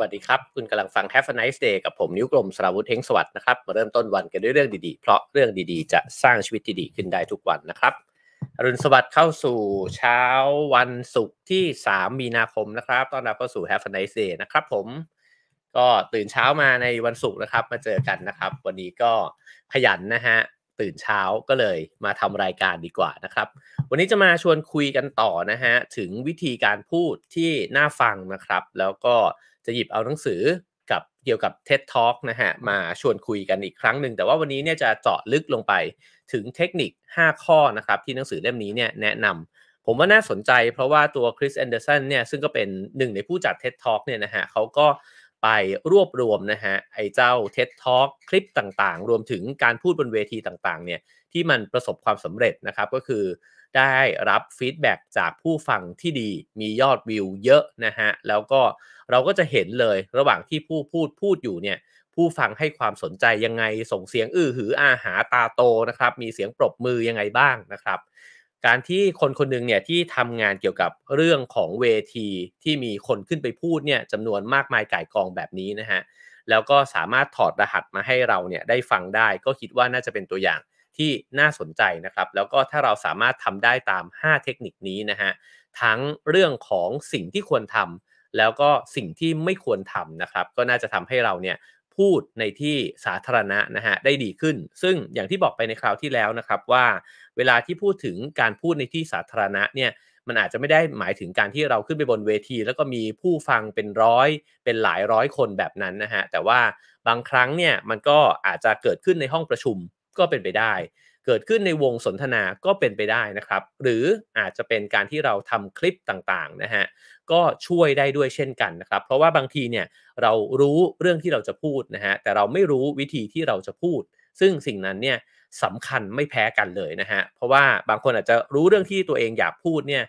วัสดีครับ คุณกำลังฟัง Have a nice day กับผมนิ้วกลมสราวุธเฮงสวัสด์นะครับมาเริ่มต้นวันกันด้วยเรื่องดีๆ เพราะเรื่องดีๆ จะสร้างชีวิตที่ดี ขึ้นได้ทุกวันนะครับอรุณสวัสดิ์เข้าสู่เช้าวันศุกร์ที่ 3 มีนาคมนะครับตอนรับเข้าสู่ Have a nice day นะครับผมก็ตื่นเช้ามาในวันศุกร์นะครับ มาเจอกันนะครับ วันนี้ก็ขยันนะฮะตื่นเช้าก็เลยมาทำรายการดีกว่านะครับ วันนี้จะมาชวนคุยกันต่อนะฮะถึงวิธีการพูดที่น่าฟังนะครับ แล้วก็จะหยิบเอาหนังสือกับเกี่ยวกับ TED Talk นะฮะมาชวนคุยกันอีกครั้งหนึ่ง แต่ว่าวันนี้เนี่ยจะเจาะลึกลงไปถึงเทคนิค 5 ข้อนะครับที่หนังสือเล่มนี้เนี่ยแนะนำผมว่าน่าสนใจเพราะว่าตัวคริสแอนเดอร์สันเนี่ยซึ่งก็เป็นหนึ่งในผู้จัด TED Talk เนี่ยนะฮะเขาก็ไปรวบรวมนะฮะไอ้เจ้า TED Talk คลิปต่างๆ รวมถึงการพูดบนเวทีต่างๆเนี่ยที่มันประสบความสำเร็จนะครับก็คือได้รับฟีดแบ็จากผู้ฟังที่ดีมียอดวิวเยอะนะฮะ แล้วก็ เราก็จะเห็นเลยระหว่างที่ผู้พูดพูดอยู่เนี่ยผู้ฟังให้ความสนใจยังไงส่งเสียงอื้อหืออาหาตาโตนะครับมีเสียงปรบมือยังไงบ้างนะครับ การที่คนคนหนึ่งเนี่ยที่ทำงานเกี่ยวกับเรื่องของเวที ที่มีคนขึ้นไปพูดเนี่ยจำนวนมากมายก่ายกองแบบนี้นะฮะแล้วก็สามารถถอดรหัสมาให้เราเนี่ยได้ฟังได้ก็คิดว่าน่าจะเป็นตัวอย่างที่น่าสนใจนะครับ แล้วก็ถ้าเราสามารถทำได้ตาม 5 เทคนิคนี้นะฮะ ทั้งเรื่องของสิ่งที่ควรทำแล้วก็สิ่งที่ไม่ควรทำนะครับ ก็น่าจะทำให้เราเนี่ยพูดในที่สาธารณะนะฮะได้ดีขึ้น ซึ่งอย่างที่บอกไปในคราวที่แล้วนะครับว่า เวลาที่พูดถึงการพูดในที่สาธารณะเนี่ย มันอาจจะไม่ได้หมายถึงการที่เราขึ้นไปบนเวที แล้วก็มีผู้ฟังเป็นร้อยเป็นหลายร้อยคนแบบนั้นนะฮะ แต่ว่าบางครั้งเนี่ยมันก็อาจจะเกิดขึ้นในห้องประชุมก็เป็นไปได้ เกิดขึ้นในวงสนทนาก็เป็นไปได้นะครับ หรืออาจจะเป็นการที่เราทำคลิปต่างๆนะฮะก็ช่วยได้ด้วยเช่นกันนะครับ เพราะว่าบางทีเนี่ยเรารู้เรื่องที่เราจะพูดนะฮะแต่เราไม่รู้วิธีที่เราจะพูด ซึ่งสิ่งนั้นเนี่ยสำคัญไม่แพ้กันเลยนะฮะเพราะว่าบางคนอาจจะรู้เรื่องที่ตัวเองอยากพูดเนี่ย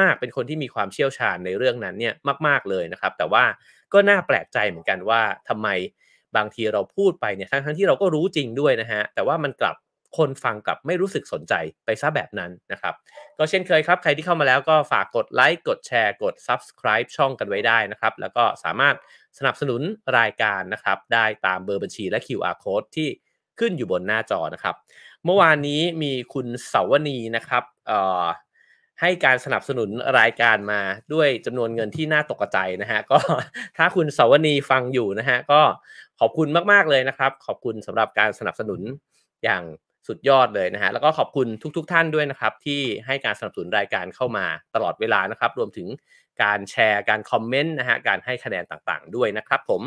มากๆ เป็นคนที่มีความเชี่ยวชาญในเรื่องนั้นเนี่ยมากๆเลยนะครับแต่ว่าก็น่าแปลกใจเหมือนกันว่าทำไมบางทีเราพูดไปเนี่ยทั้งที่เราก็รู้จริงด้วยนะฮะแต่ว่ามันกลับคนฟังกลับไม่รู้สึกสนใจไปซะแบบนั้นนะครับ ก็เช่นเคยครับใครที่เข้ามาแล้วก็ฝากกดไลค์กดแชร์กด subscribe ช่องกันไว้ได้นะครับ แล้วก็สามารถสนับสนุนรายการนะครับ ได้ตามเบอร์บัญชีและ QR code ที่ขึ้นอยู่บนหน้าจอนะครับ เมื่อวานนี้มีคุณเสาวณีนะครับให้การสนับสนุนรายการมาด้วยจำนวนเงินที่น่าตกใจนะฮะก็ถ้าคุณเสาวณีฟังอยู่นะฮะก็ขอบคุณมากๆเลยนะครับ ขอบคุณสำหรับการสนับสนุนอย่างสุดยอดเลยนะฮะแล้วก็ขอบคุณทุกๆทท่านด้วยนะครับ ที่ให้การสนับสนุนรายการเข้ามาตลอดเวลานะครับ รวมถึงการแชร์การคอมเมนต์นะฮะการให้คะแนนต่างๆด้วยนะครับผม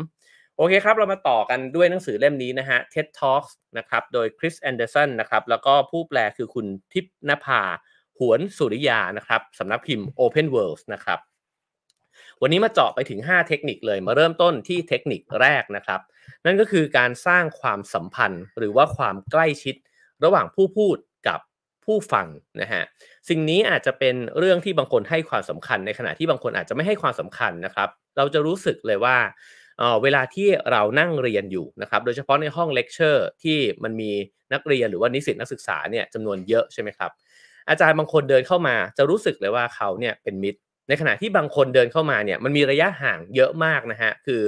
โอเคครับ เรามาต่อกันด้วยหนังสือเล่มนี้นะฮะ TED Talks นะครับโดยคริสแอนเดอร์สันนะครับแล้วก็ผู้แปลคือคุณทิพนภาหวนสุริยานะครับสำนักพิมพ์ Open World นะครับวันนี้มาเจาะไปถึง 5 เทคนิคเลยมาเริ่มต้นที่เทคนิคแรกนะครับ นั่นก็คือการสร้างความสัมพันธ์หรือว่าความใกล้ชิดระหว่างผู้พูดกับผู้ฟังนะฮะสิ่งนี้อาจจะเป็นเรื่องที่บางคนให้ความสำคัญในขณะที่บางคนอาจจะไม่ให้ความสำคัญนะครับ เราจะรู้สึกเลยว่าเวลาที่เรานั่งเรียนอยู่นะครับโดยเฉพาะในห้องเลคเชอร์ที่มันมีนักเรียนหรือว่านิสิตนักศึกษาเนี่ยจำนวนเยอะใช่ไหมครับอาจารย์บางคนเดินเข้ามา จะรู้สึกเลยว่าเขาเนี่ยเป็นมิตรในขณะที่บางคนเดินเข้ามาเนี่ยมันมีระยะห่างเยอะมากนะฮะคือ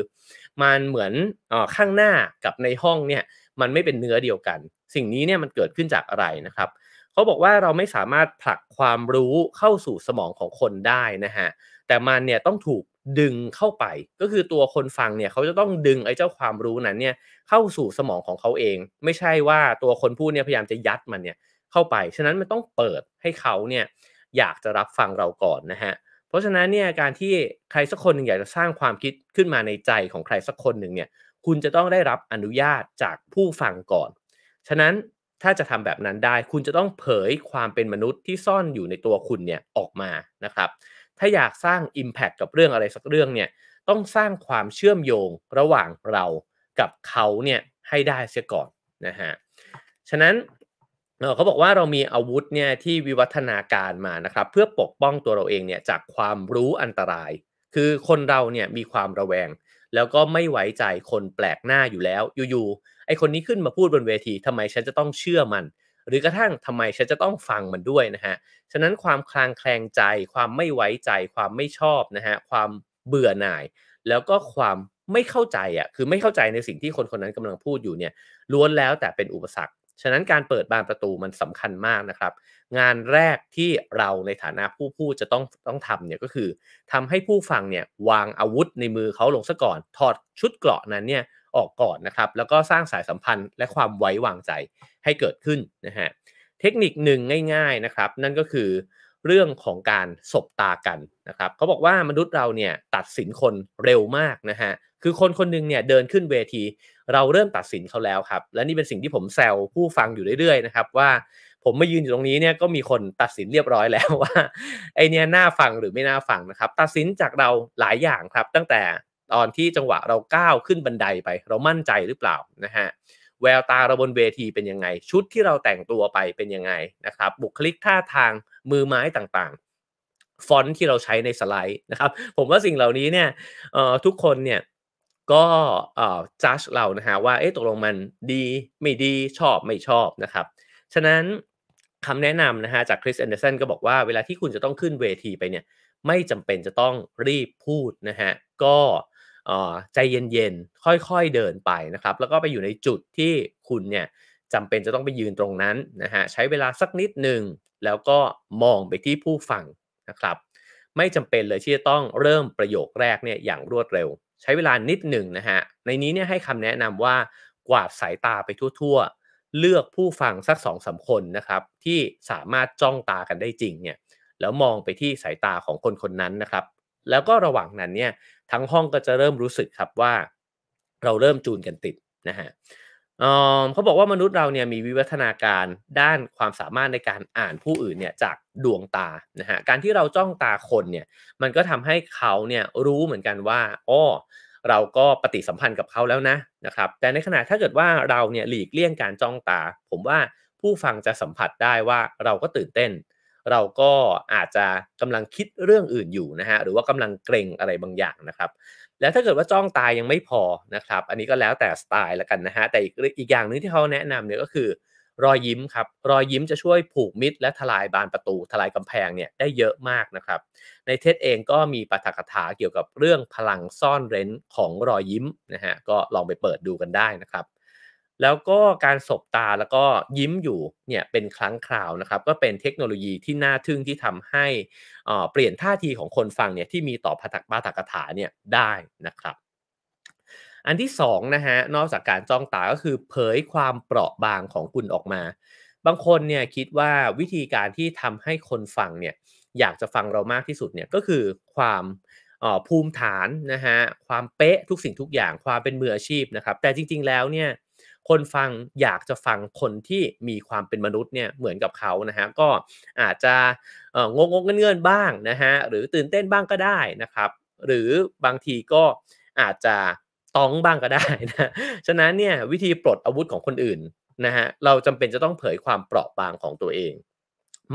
มันเหมือนอข้างหน้ากับในห้องเนี่ยมันไม่เป็นเนื้อเดียวกัน สิ่งนี้เนี่ยมันเกิดขึ้นจากอะไรนะครับเขาบอกว่าเราไม่สามารถผลักความรู้เข้าสู่สมองของคนได้นะฮะแต่มันเนี่ยต้องถูกดึงเข้าไป ก็คือตัวคนฟังเนี่ยเขาจะต้องดึงไอ้เจ้าความรู้นั้นเนี่ยเข้าสู่สมองของเขาเอง ไม่ใช่ว่าตัวคนพูดเนี่ยพยายามจะยัดมันเนี่ยเข้าไปฉะนั้นมันต้องเปิดให้เขาเนี่ยอยากจะรับฟังเราก่อนนะฮะเพราะฉะนั้นเนี่ยการที่ใครสักคนหนึ่งอยากจะสร้างความคิดขึ้นมาในใจของใครสักคนหนึ่งเนี่ยคุณจะต้องได้รับอนุญาตจากผู้ฟังก่อน ฉะนั้นถ้าจะทำแบบนั้นได้ คุณจะต้องเผยความเป็นมนุษย์ที่ซ่อนอยู่ในตัวคุณเนี่ยออกมานะครับถ้าอยากสร้าง Impact กับเรื่องอะไรสักเรื่องเนี่ยต้องสร้างความเชื่อมโยงระหว่างเรากับเขาเนี่ยให้ได้เสียก่อนนะฮะฉะนั้นเขาบอกว่าเรามีอาวุธเนี่ยที่วิวัฒนาการมานะครับเพื่อปกป้องตัวเราเองเนี่ยจากความรู้อันตราย คือคนเราเนี่ยมีความระแวง แล้วก็ไม่ไว้ใจคนแปลกหน้าอยู่แล้วอยู่ๆไอคนนี้ขึ้นมาพูดบนเวที ทำไมฉันจะต้องเชื่อมัน หรือกระทั่งทำไมฉันจะต้องฟังมันด้วยนะฮะฉะนั้นความคลางแคลงใจ ความไม่ไว้ใจ ความไม่ชอบนะฮะความเบื่อหน่าย แล้วก็ความไม่เข้าใจอ่ะคือไม่เข้าใจในสิ่งที่คนคนนั้นกำลังพูดอยู่เนี่ยล้วนแล้วแต่เป็นอุปสรรคฉะนั้นการเปิดบานประตูมันสำคัญมากนะครับ งานแรกที่เราในฐานะผู้พูดจะต้องต้องทำเนี่ยก็คือ ทำให้ผู้ฟังเนี่ยวางอาวุธในมือเขาลงซะก่อน ถอดชุดเกราะนั้นเนี่ยออกก่อนนะครับแล้วก็สร้างสายสัมพันธ์และความไว้วางใจให้เกิดขึ้นนะฮะเทคนิคหนึ่งง่ายๆนะครับ นั่นก็คือเรื่องของการสบตากันนะครับเขาบอกว่ามนุษย์เราเนี่ยตัดสินคนเร็วมากนะฮะคือคนคนนึงเนี่ยเดินขึ้นเวที เราเริ่มตัดสินเขาแล้วครับ และนี่เป็นสิ่งที่ผมแซวผู้ฟังอยู่เรื่อยๆนะครับว่าผมมายืนอยู่ตรงนี้เนี่ยก็มีคนตัดสินเรียบร้อยแล้วว่าไอเนี่ยน่าฟังหรือไม่น่าฟังนะครับตัดสินจากเราหลายอย่างครับ ตั้งแต่ตอนที่จังหวะเราก้าวขึ้นบันไดไปเรามั่นใจหรือเปล่านะฮะแววตาเราบนเวทีเป็นยังไงชุดที่เราแต่งตัวไปเป็นยังไงนะครับ บุคลิกท่าทางมือไม้ต่างๆ ฟอนต์ที่เราใช้ในสไลด์นะครับผมว่าสิ่งเหล่านี้เนี่ยทุกคนเนี่ยก็จัดเรานะฮะว่าเอ๊ะตกลงมันดี ไม่ดีชอบไม่ชอบนะครับฉะนั้นคำแนะนำนะฮะจากคริสแอนเดอร์สันก็บอกว่าเวลาที่คุณจะต้องขึ้นเวทีไปเนี่ยไม่จำเป็นจะต้องรีบพูดนะฮะก็ใจเย็นๆ ค่อยๆเดินไปนะครับแล้วก็ไปอยู่ในจุดที่คุณเนี่ยจำเป็นจะต้องไปยืนตรงนั้นนะฮะใช้เวลาสักนิดหนึ่ง แล้วก็มองไปที่ผู้ฟังนะครับไม่จำเป็นเลยที่จะต้องเริ่มประโยคแรกเนี่ยอย่างรวดเร็วใช้เวลานิดหนึ่งนะฮะในนี้เนี่ยให้คำแนะนำว่ากวาดสายตาไปทั่วๆ เลือกผู้ฟังสักสองสาคนนะครับ ที่สามารถจ้องตากันได้จริงเนี่ย แล้วมองไปที่สายตาของคนคนนั้นนะครับ แล้วก็ระหว่างนั้นเนี่ย ทั้งห้องก็จะเริ่มรู้สึกครับว่าเราเริ่มจูนกันติดนะฮะเขาบอกว่ามนุษย์เราเนี่ยมีวิวัฒนาการด้านความสามารถในการอ่านผู้อื่นเนี่ยจากดวงตานะฮะการที่เราจ้องตาคนเนี่ยมันก็ทำให้เขาเนี่ยรู้เหมือนกันว่า อ้อเราก็ปฏิสัมพันธ์กับเขาแล้วนะนะครับแต่ในขณะถ้าเกิดว่าเราเนี่ยหลีกเลี่ยงการจ้องตา ผมว่าผู้ฟังจะสัมผัสได้ว่าเราก็ตื่นเต้น เราก็อาจจะกำลังคิดเรื่องอื่นอยู่นะฮะหรือว่ากำลังเกรงอะไรบางอย่างนะครับแล้วถ้าเกิดว่าจ้องตายยังไม่พอนะครับ อันนี้ก็แล้วแต่สไตล์ละกันนะฮะแต่อีกอีกอย่างหนึ่งที่เขาแนะนำเนี่ยก็คือรอยยิ้มครับ รอยยิ้มจะช่วยผูกมิตรและทลายบานประตูทลายกำแพงเนี่ยได้เยอะมากนะครับ ในเทศเองก็มีปาฐกถาเกี่ยวกับเรื่องพลังซ่อนเร้นของรอยยิ้มนะฮะก็ลองไปเปิดดูกันได้นะครับแล้วก็การสบตาแล้วก็ยิ้มอยู่เนี่ยเป็นครั้งคราวนะครับก็เป็นเทคโนโลยีที่น่าทึ่งที่ทำให้เปลี่ยนท่าทีของคนฟังเนี่ยที่มีต่อพรตักปาตกถาเนี่ยได้นะครับ อันที่ 2นะฮะนอกจากการจ้องตาก็คือเผยความเปราะบางของคุณออกมา บางคนเนี่ยคิดว่าวิธีการที่ทำให้คนฟังเนี่ยอยากจะฟังเรามากที่สุดเนี่ยก็คือความภูมิฐานนะฮะความเป๊ะทุกสิ่งทุกอย่างความเป็นมืออาชีพนะครับแต่จริง ๆแล้วเนี่ยคนฟังอยากจะฟังคนที่มีความเป็นมนุษย์เนี่ยเหมือนกับเขานะฮะก็อาจจะงงงเงื่อนบ้างนะฮะหรือตื่นเต้นบ้างก็ได้นะครับหรือบางทีก็อาจจะต้องบ้างก็ได้นะฉะนั้นเนี่ยวิธีปลดอาวุธของคนอื่นนะฮะเราจำเป็นจะต้องเผยความเปราะบางของตัวเอง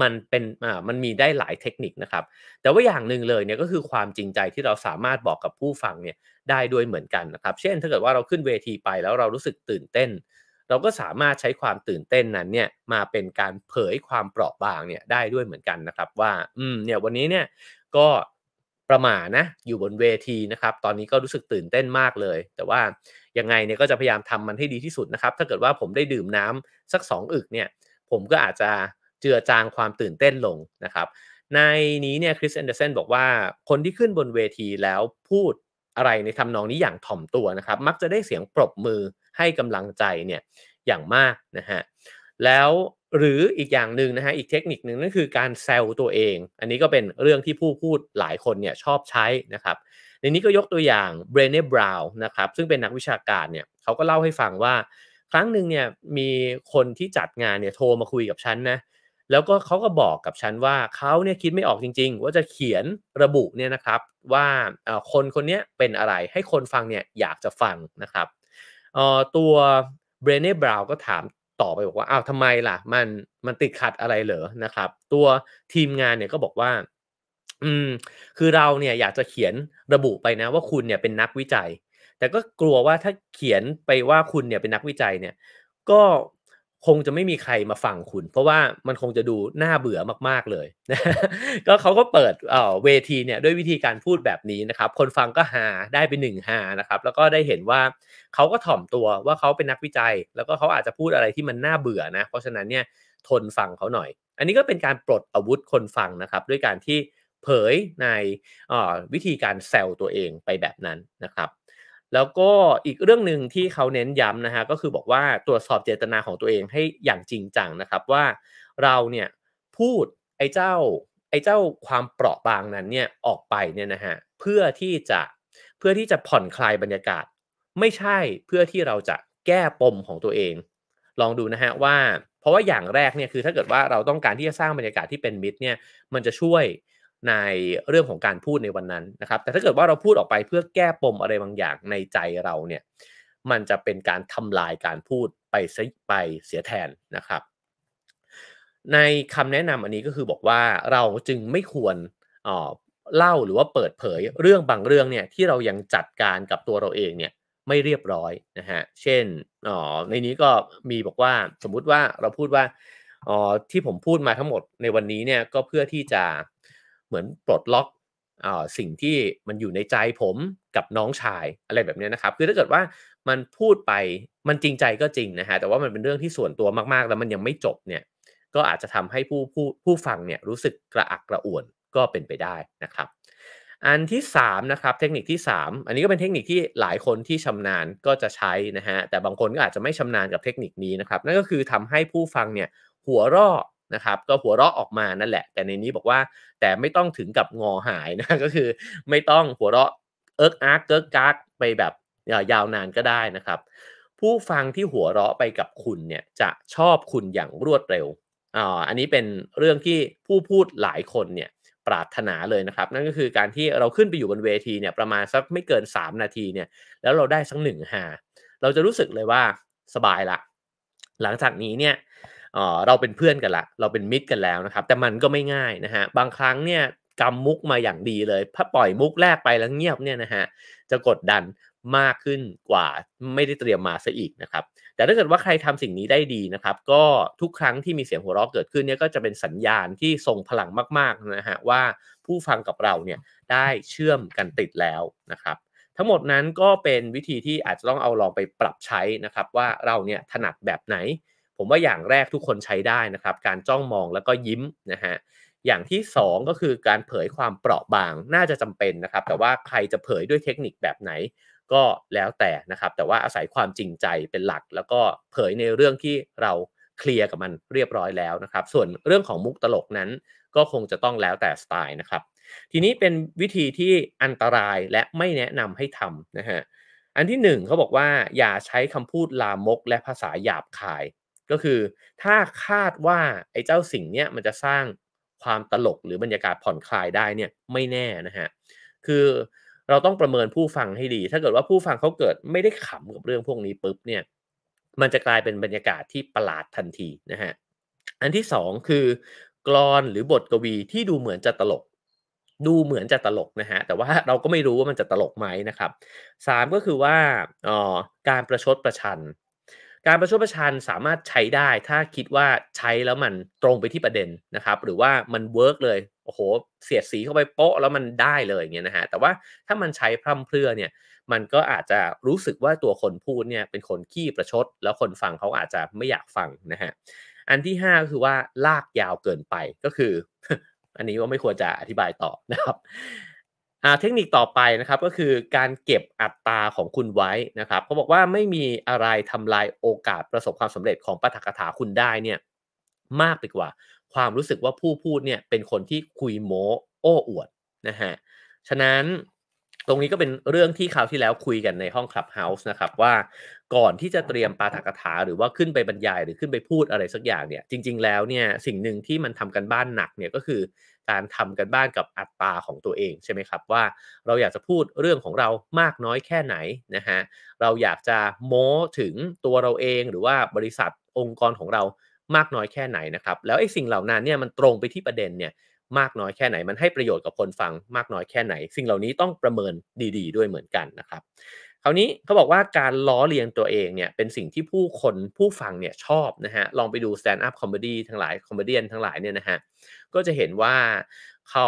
มันเป็นอ่ามันมีได้หลายเทคนิคนะครับ แต่ว่าอย่างหนึ่งเลยเนี่ยก็คือความจริงใจที่เราสามารถบอกกับผู้ฟังเนี่ยได้ด้วยเหมือนกันนะครับ เช่นถ้าเกิดว่าเราขึ้นเวทีไปแล้วเรารู้สึกตื่นเต้น เราก็สามารถใช้ความตื่นเต้นนั้นเนี่ยมาเป็นการเผยความเปราะบางเนี่ยได้ด้วยเหมือนกันนะครับ ว่าอืมเนี่ยวันนี้เนี่ยก็ประมานะอยู่บนเวทีนะครับ ตอนนี้ก็รู้สึกตื่นเต้นมากเลย แต่ว่ายังไงเนี่ยก็จะพยายามทำมันให้ดีที่สุดนะครับ ถ้าเกิดว่าผมได้ดื่มน้ำสัก2อึกเนี่ยผมก็อาจจะเจือจางความตื่นเต้นลงนะครับในนี้เนี่ยคริสแอนเดอร์เซนบอกว่าคนที่ขึ้นบนเวทีแล้วพูดอะไรในทำนองนี้อย่างถ่อมตัวนะครับมักจะได้เสียงปรบมือให้กำลังใจเนี่ยอย่างมากนะฮะแล้วหรืออีกอย่างหนึ่งนะฮะอีกเทคนิคหนึ่งนั่นคือการแซวตัวเอง อันนี้ก็เป็นเรื่องที่ผู้พูดหลายคนเนี่ยชอบใช้นะครับในนี้ก็ยกตัวอย่างเบรเน่บราวน์นะครับซึ่งเป็นนักวิชาการเนี่ยเขาก็เล่าให้ฟังว่า ครั้งหนึ่งเนี่ยมีคนที่จัดงานเนี่ยโทรมาคุยกับฉันนะแล้วก็เขาก็บอกกับฉันว่าเขาเนี่ยคิดไม่ออกจริงๆ ว่าจะเขียนระบุเนี่ยนะครับว่าคนคนนี้เป็นอะไรให้คนฟังเนี่ยอยากจะฟังนะครับตัวเบรเน่บราวน์ก็ถามต่อไปบอกว่าอ้าวทำไมล่ะ มันมันติดขัดอะไรเหรอนะครับ ตัวทีมงานเนี่ยก็บอกว่าอืมคือเราเนี่ยอยากจะเขียนระบุไปนะว่าคุณเนี่ยเป็นนักวิจัย แต่ก็กลัวว่าถ้าเขียนไปว่าคุณเนี่ยเป็นนักวิจัยเนี่ย ก็คงจะไม่มีใครมาฟังคุณ เพราะว่ามันคงจะดูน่าเบื่อมากๆเลย ก็เขาก็เปิดเวทีเนี่ยด้วยวิธีการพูดแบบนี้นะครับ คนฟังก็หาได้ไปหนึ่งหานะครับ แล้วก็ได้เห็นว่าเขาก็ถ่อมตัวว่าเขาเป็นนักวิจัย แล้วก็เขาอาจจะพูดอะไรที่มันน่าเบื่อนะเพราะฉะนั้นเนี่ยทนฟังเขาหน่อย อันนี้ก็เป็นการปลดอาวุธคนฟังนะครับ ด้วยการที่เผยในวิธีการแซลตัวเองไปแบบนั้นนะครับแล้วก็อีกเรื่องหนึ่งที่เขาเน้นย้ำนะฮะก็คือบอกว่าตรวจสอบเจตนาของตัวเองให้อย่างจริงจังนะครับว่าเราเนี่ยพูดไอ้เจ้าไอ้เจ้าความเปราะบางนั้นเนี่ยออกไปเนี่ยนะฮะเพื่อที่จะเพื่อที่จะผ่อนคลายบรรยากาศไม่ใช่เพื่อที่เราจะแก้ปมของตัวเอง ลองดูนะฮะว่าเพราะว่าอย่างแรกเนี่ยคือถ้าเกิดว่าเราต้องการที่จะสร้างบรรยากาศที่เป็นมิตรเนี่ยมันจะช่วยในเรื่องของการพูดในวันนั้นนะครับ แต่ถ้าเกิดว่าเราพูดออกไปเพื่อแก้ปมอะไรบางอย่างในใจเราเนี่ยมันจะเป็นการทำลายการพูดไปซไปเสียแทนนะครับ ในคำแนะนำอันนี้ก็คือบอกว่าเราจึงไม่ควรเล่าหรือว่าเปิดเผย เรื่องบางเรื่องเนี่ยที่เรายังจัดการกับตัวเราเองเนี่ยไม่เรียบร้อยนะฮะเช่นออในนี้ก็มีบอกว่าสมมุติว่าเราพูดว่าอ๋อที่ผมพูดมาทั้งหมดในวันนี้เนี่ยก็เพื่อที่จะเหมือนปลดล็อกสิ่งที่มันอยู่ในใจผมกับน้องชายอะไรแบบนี้นะครับคือถ้าเกิดว่ามันพูดไปมันจริงใจก็จริงนะฮะแต่ว่ามันเป็นเรื่องที่ส่วนตัวมากๆ แล้วมันยังไม่จบเนี่ยก็อาจจะทำให้ผู้ผู้ผู้ฟังเนี่ยรู้สึกกระอักกระอ่วนก็เป็นไปได้นะครับ อันที่3นะครับเทคนิคที่ 3 อันนี้ก็เป็นเทคนิคที่หลายคนที่ชำนาญก็จะใช้นะฮะแต่บางคนก็อาจจะไม่ชำนาญกับเทคนิคนี้นะครับนั่นก็คือทำให้ผู้ฟังเนี่ยหัวรอกนะครับก็หัวเราะออกมานั่นแหละ แต่ในนี้บอกว่าแต่ไม่ต้องถึงกับงอหายนะก็คือ ไม่ต้องหัวเราะเอิกอาร์กเกิกกักไปแบบยาวนานก็ได้นะครับ ผู้ฟังที่หัวเราะไปกับคุณเนี่ยจะชอบคุณอย่างรวดเร็วอ่าอันนี้เป็นเรื่องที่ผู้พูดหลายคนเนี่ยปรารถนาเลยนะครับ นั่นก็คือการที่เราขึ้นไปอยู่บนเวทีเนี่ยประมาณสักไม่เกิน 3 นาทีเนี่ย แล้วเราได้สักหนึ่งหาเราจะรู้สึกเลยว่าสบายละหลังจากนี้เนี่ยเราเป็นเพื่อนกันละ เราเป็นมิตรกันแล้วนะครับ แต่มันก็ไม่ง่ายนะฮะ บางครั้งเนี่ยกำมุกมาอย่างดีเลย ถ้าปล่อยมุกแรกไปแล้วเงียบเนี่ยนะฮะ จะกดดันมากขึ้นกว่าไม่ได้เตรียมมาซะอีกนะครับ แต่ถ้าเกิดว่าใครทำสิ่งนี้ได้ดีนะครับ ก็ทุกครั้งที่มีเสียงหัวเราะเกิดขึ้นเนี่ยก็จะเป็นสัญญาณที่ทรงพลังมากๆนะฮะว่าผู้ฟังกับเราเนี่ยได้เชื่อมกันติดแล้วนะครับ ทั้งหมดนั้นก็เป็นวิธีที่อาจจะต้องเอาลองไปปรับใช้นะครับว่าเราเนี่ยถนัดแบบไหนผมว่าอย่างแรกทุกคนใช้ได้นะครับ การจ้องมองแล้วก็ยิ้มนะฮะอย่างที่ 2 ก็คือการเผยความเปราะบางน่าจะจำเป็นนะครับ แต่ว่าใครจะเผยด้วยเทคนิคแบบไหน ก็แล้วแต่นะครับแต่ว่าอาศัยความจริงใจเป็นหลัก แล้วก็เผยในเรื่องที่เราเคลียร์กับมันเรียบร้อยแล้วนะครับส่วนเรื่องของมุกตลกนั้นก็คงจะต้องแล้วแต่สไตล์นะครับ ทีนี้เป็นวิธีที่อันตรายและไม่แนะนำให้ทำนะฮะอันที่1นึ่งเขาบอกว่า อย่าใช้คำพูดลามก และภาษาหยาบคายก็คือถ้าคาดว่าไอ้เจ้าสิ่งเนี้ยมันจะสร้างความตลกหรือบรรยากาศผ่อนคลายได้เนี่ยไม่แน่นะฮะคือเราต้องประเมินผู้ฟังให้ดี ถ้าเกิดว่าผู้ฟังเขาเกิดไม่ได้ขำกับเรื่องพวกนี้ปุ๊บเนี่ยมันจะกลายเป็นบรรยากาศที่ประหลาดทันทีนะฮะอันที่สองคือกรอนหรือบทกวีที่ดูเหมือนจะตลก ดูเหมือนจะตลกนะฮะแต่ว่าเราก็ไม่รู้ว่ามันจะตลกไหมนะครับสามก็คือว่าอ๋อการประชดประชันการประชดประชันสามารถใช้ได้ถ้าคิดว่าใช้แล้วมันตรงไปที่ประเด็นนะครับ หรือว่ามันเวิร์กเลย โอ้โห เสียดสีเข้าไปโป๊ะแล้วมันได้เลยเงี้ยนะฮะแต่ว่าถ้ามันใช้พร่ำเพรื่อเนี่ย มันก็อาจจะรู้สึกว่าตัวคนพูดเนี่ย เป็นคนขี้ประชด แล้วคนฟังเขาอาจจะไม่อยากฟังนะฮะอันที่5ก็คือว่าลากยาวเกินไปก็คือ อันนี้ว่าไม่ควรจะอธิบายต่อนะครับเทคนิคต่อไปนะครับก็คือการเก็บอัตราของคุณไว้นะครับเขาบอกว่าไม่มีอะไรทำลายโอกาสประสบความสำเร็จของปาฐกถาคุณได้เนี่ยมากไปกว่า ความรู้สึกว่าผู้พูดเนี่ยเป็นคนที่คุยโม้โอ้อวดนะฮะฉะนั้นตรงนี้ก็เป็นเรื่องที่คราวที่แล้วคุยกันในห้องคลับเฮาส์นะครับ ว่าก่อนที่จะเตรียมปาฐกถาหรือว่าขึ้นไปบรรยายหรือขึ้นไปพูดอะไรสักอย่างเนี่ยจริง ๆแล้วเนี่ยสิ่งหนึ่งที่มันทำกันบ้านหนักเนี่ยก็คือการทำกันบ้านกับอัตราของตัวเองใช่ไหมครับว่าเราอยากจะพูดเรื่องของเรามากน้อยแค่ไหนนะฮะเราอยากจะโม้ถึงตัวเราเองหรือว่าบริษัทองค์กรของเรามากน้อยแค่ไหนนะครับแล้วไอ้สิ่งเหล่านั้นเนี่ยมันตรงไปที่ประเด็นเนี่ยมากน้อยแค่ไหนมันให้ประโยชน์กับคนฟังมากน้อยแค่ไหนสิ่งเหล่านี้ต้องประเมินดี ๆ ด้วยเหมือนกันนะครับคราวนี้เขาบอกว่าการล้อเลียนตัวเองเนี่ยเป็นสิ่งที่ผู้คนผู้ฟังเนี่ยชอบนะฮะลองไปดูแนด์อัพคอมเมดี้ทั้งหลายคอมเมดี้ทั้งหลายเนี่ยนะฮะก็จะเห็นว่าเขา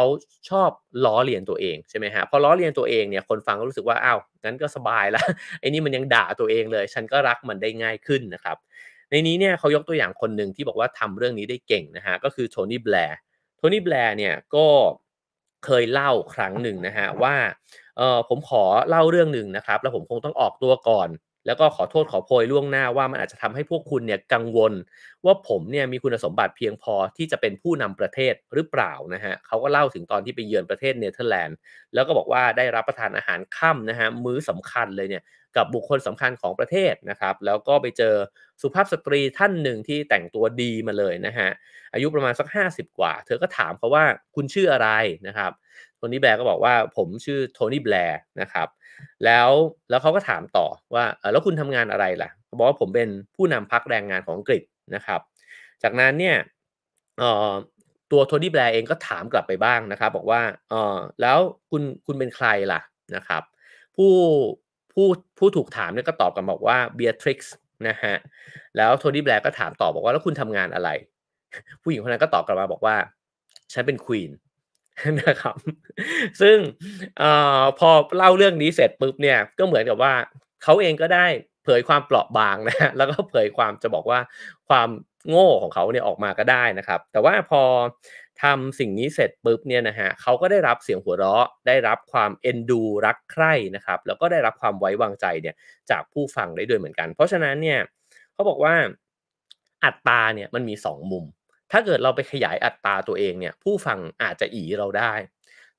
ชอบล้อเลียนตัวเองใช่ไหมฮะพอล้อเลียนตัวเองเนี่ยคนฟังก็รู้สึกว่าอ้าวงั้นก็สบายละไอ้นี่มันยังด่าตัวเองเลย ฉันก็รักมันได้ง่ายขึ้นนะครับในนี้เนี่ยเขายกตัวอย่างคนหนึ่งที่บอกว่าทำเรื่องนี้ได้เก่งนะฮะก็คือโทนี่แบร์โทนี่แบร์เนี่ยก็เคยเล่าครั้งหนึ่งนะฮะว่าเออผมขอเล่าเรื่องหนึ่งนะครับแล้วผมคงต้องออกตัวก่อน แล้วก็ขอโทษขอโพยล่วงหน้าว่ามันอาจจะทำให้พวกคุณเนี่ยกังวล ว่าผมเนี่ยมีคุณสมบัติเพียงพอที่จะเป็นผู้นำประเทศหรือเปล่านะฮะเขาก็เล่าถึงตอนที่ไปเยือนประเทศเนเธอร์แลนด์ แล้วก็บอกว่าได้รับประทานอาหารค่ำนะฮะมื้อสำคัญเลยเนี่ยกับบุคคลสำคัญของประเทศนะครับ แล้วก็ไปเจอสุภาพสตรีท่านหนึ่งที่แต่งตัวดีมาเลยนะฮะ อายุประมาณสัก 50 กว่า เธอก็ถามเขาว่าคุณชื่ออะไรนะครับโทนี่แบร์ก็บอกว่าผมชื่อโทนี่แบร์นะครับแล้วแล้วเขาก็ถามต่อว่า แล้วคุณทำงานอะไรล่ะบอกว่าผมเป็นผู้นำพักแรงงานของอังกฤษนะครับ จากนั้นเนี่ยตัวโทนี่แบร์เองก็ถามกลับไปบ้างนะครับ บอกว่าแล้วคุณคุณเป็นใครล่ะนะครับ ผู้ผู้ผู้ถูกถามเนี่ยก็ตอบกันบอกว่าเบียทริกซ์นะฮะแล้วโทนี่แบล็กก็ถามตอบบอกว่าแล้วคุณทำงานอะไร ผู้หญิงคนนั้นก็ตอบกลับมาบอกว่าฉันเป็นควีนนะครับซึ่งอพอเล่าเรื่องนี้เสร็จปุ๊บเนี่ยก็เหมือนกับว่าเขาเองก็ได้เผยความเปราะบางนะแล้วก็เผยความจะบอกว่า ความโง่ของเขาเนี่ยออกมาก็ได้นะครับ แต่ว่าพอทำสิ่งนี้เสร็จปุ๊บเนี่ยนะฮะเขาก็ได้รับเสียงหัวเราะ ได้รับความเอ็นดูรักใคร่นะครับ แล้วก็ได้รับความไว้วางใจเนี่ยจากผู้ฟังได้ด้วยเหมือนกัน เพราะฉะนั้นเนี่ยเขาบอกว่าอัตราเนี่ยมันมี2มุมถ้าเกิดเราไปขยายอัตราตัวเองเนี่ย ผู้ฟังอาจจะอีเราได้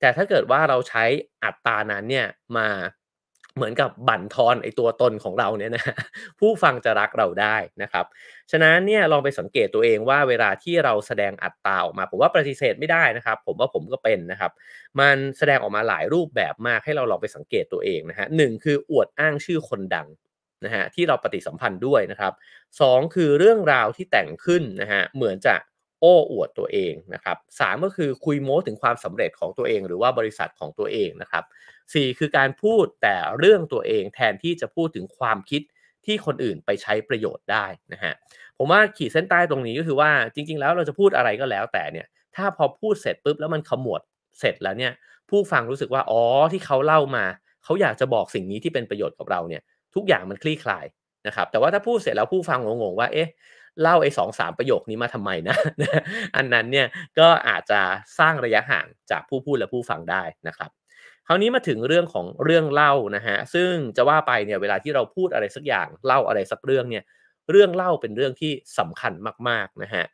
แต่ถ้าเกิดว่าเราใช้อัตรานั้นเนี่ยมาเหมือนกับบั่นทอนไอตัวตนของเราเนี่ยนะผู้ฟังจะรักเราได้นะครับฉะนั้นเนี่ยลองไปสังเกตตัวเองว่าเวลาที่เราแสดงอัดตาออกมาผมว่าปฏิเสธไม่ได้นะครับ ผมว่าผมก็เป็นนะครับมันแสดงออกมาหลายรูปแบบมากให้เราลองไปสังเกตตัวเองนะฮะหนึ่งคืออวดอ้างชื่อคนดังนะฮะที่เราปฏิสัมพันธ์ด้วยนะครับสองคือเรื่องราวที่แต่งขึ้นนะฮะเหมือนจะโอ้อวดตัวเองนะครับสามก็คือคุยโม้ถึงความสำเร็จของตัวเอง หรือว่าบริษัทของตัวเองนะครับสี่คือการพูดแต่เรื่องตัวเองแทนที่จะพูดถึงความคิดที่คนอื่นไปใช้ประโยชน์ได้นะฮะผมว่าขีดเส้นใต้ตรงนี้ก็คือว่าจริงๆ แล้วเราจะพูดอะไรก็แล้วแต่เนี่ย ถ้าพอพูดเสร็จปุ๊บแล้วมันขมวดเสร็จแล้วเนี่ยผู้ฟังรู้สึกว่าอ๋อที่เขาเล่ามา เขาอยากจะบอกสิ่งนี้ที่เป็นประโยชน์กับเราเนี่ยทุกอย่างมันคลี่คลายนะครับแต่ว่าถ้าพูดเสร็จแล้วผู้ฟังงงๆว่าเอ๊ะเล่าไอ้สองสามประโยคนี้มาทำไมนะ อันนั้นเนี่ยก็อาจจะสร้างระยะห่างจากผู้พูดและผู้ฟังได้นะครับคราวนี้มาถึงเรื่องของเรื่องเล่านะฮะซึ่งจะว่าไปเนี่ยเวลาที่เราพูดอะไรสักอย่างเล่าอะไรสักเรื่องเนี่ยเรื่องเล่าเป็นเรื่องที่สำคัญมากๆนะฮะ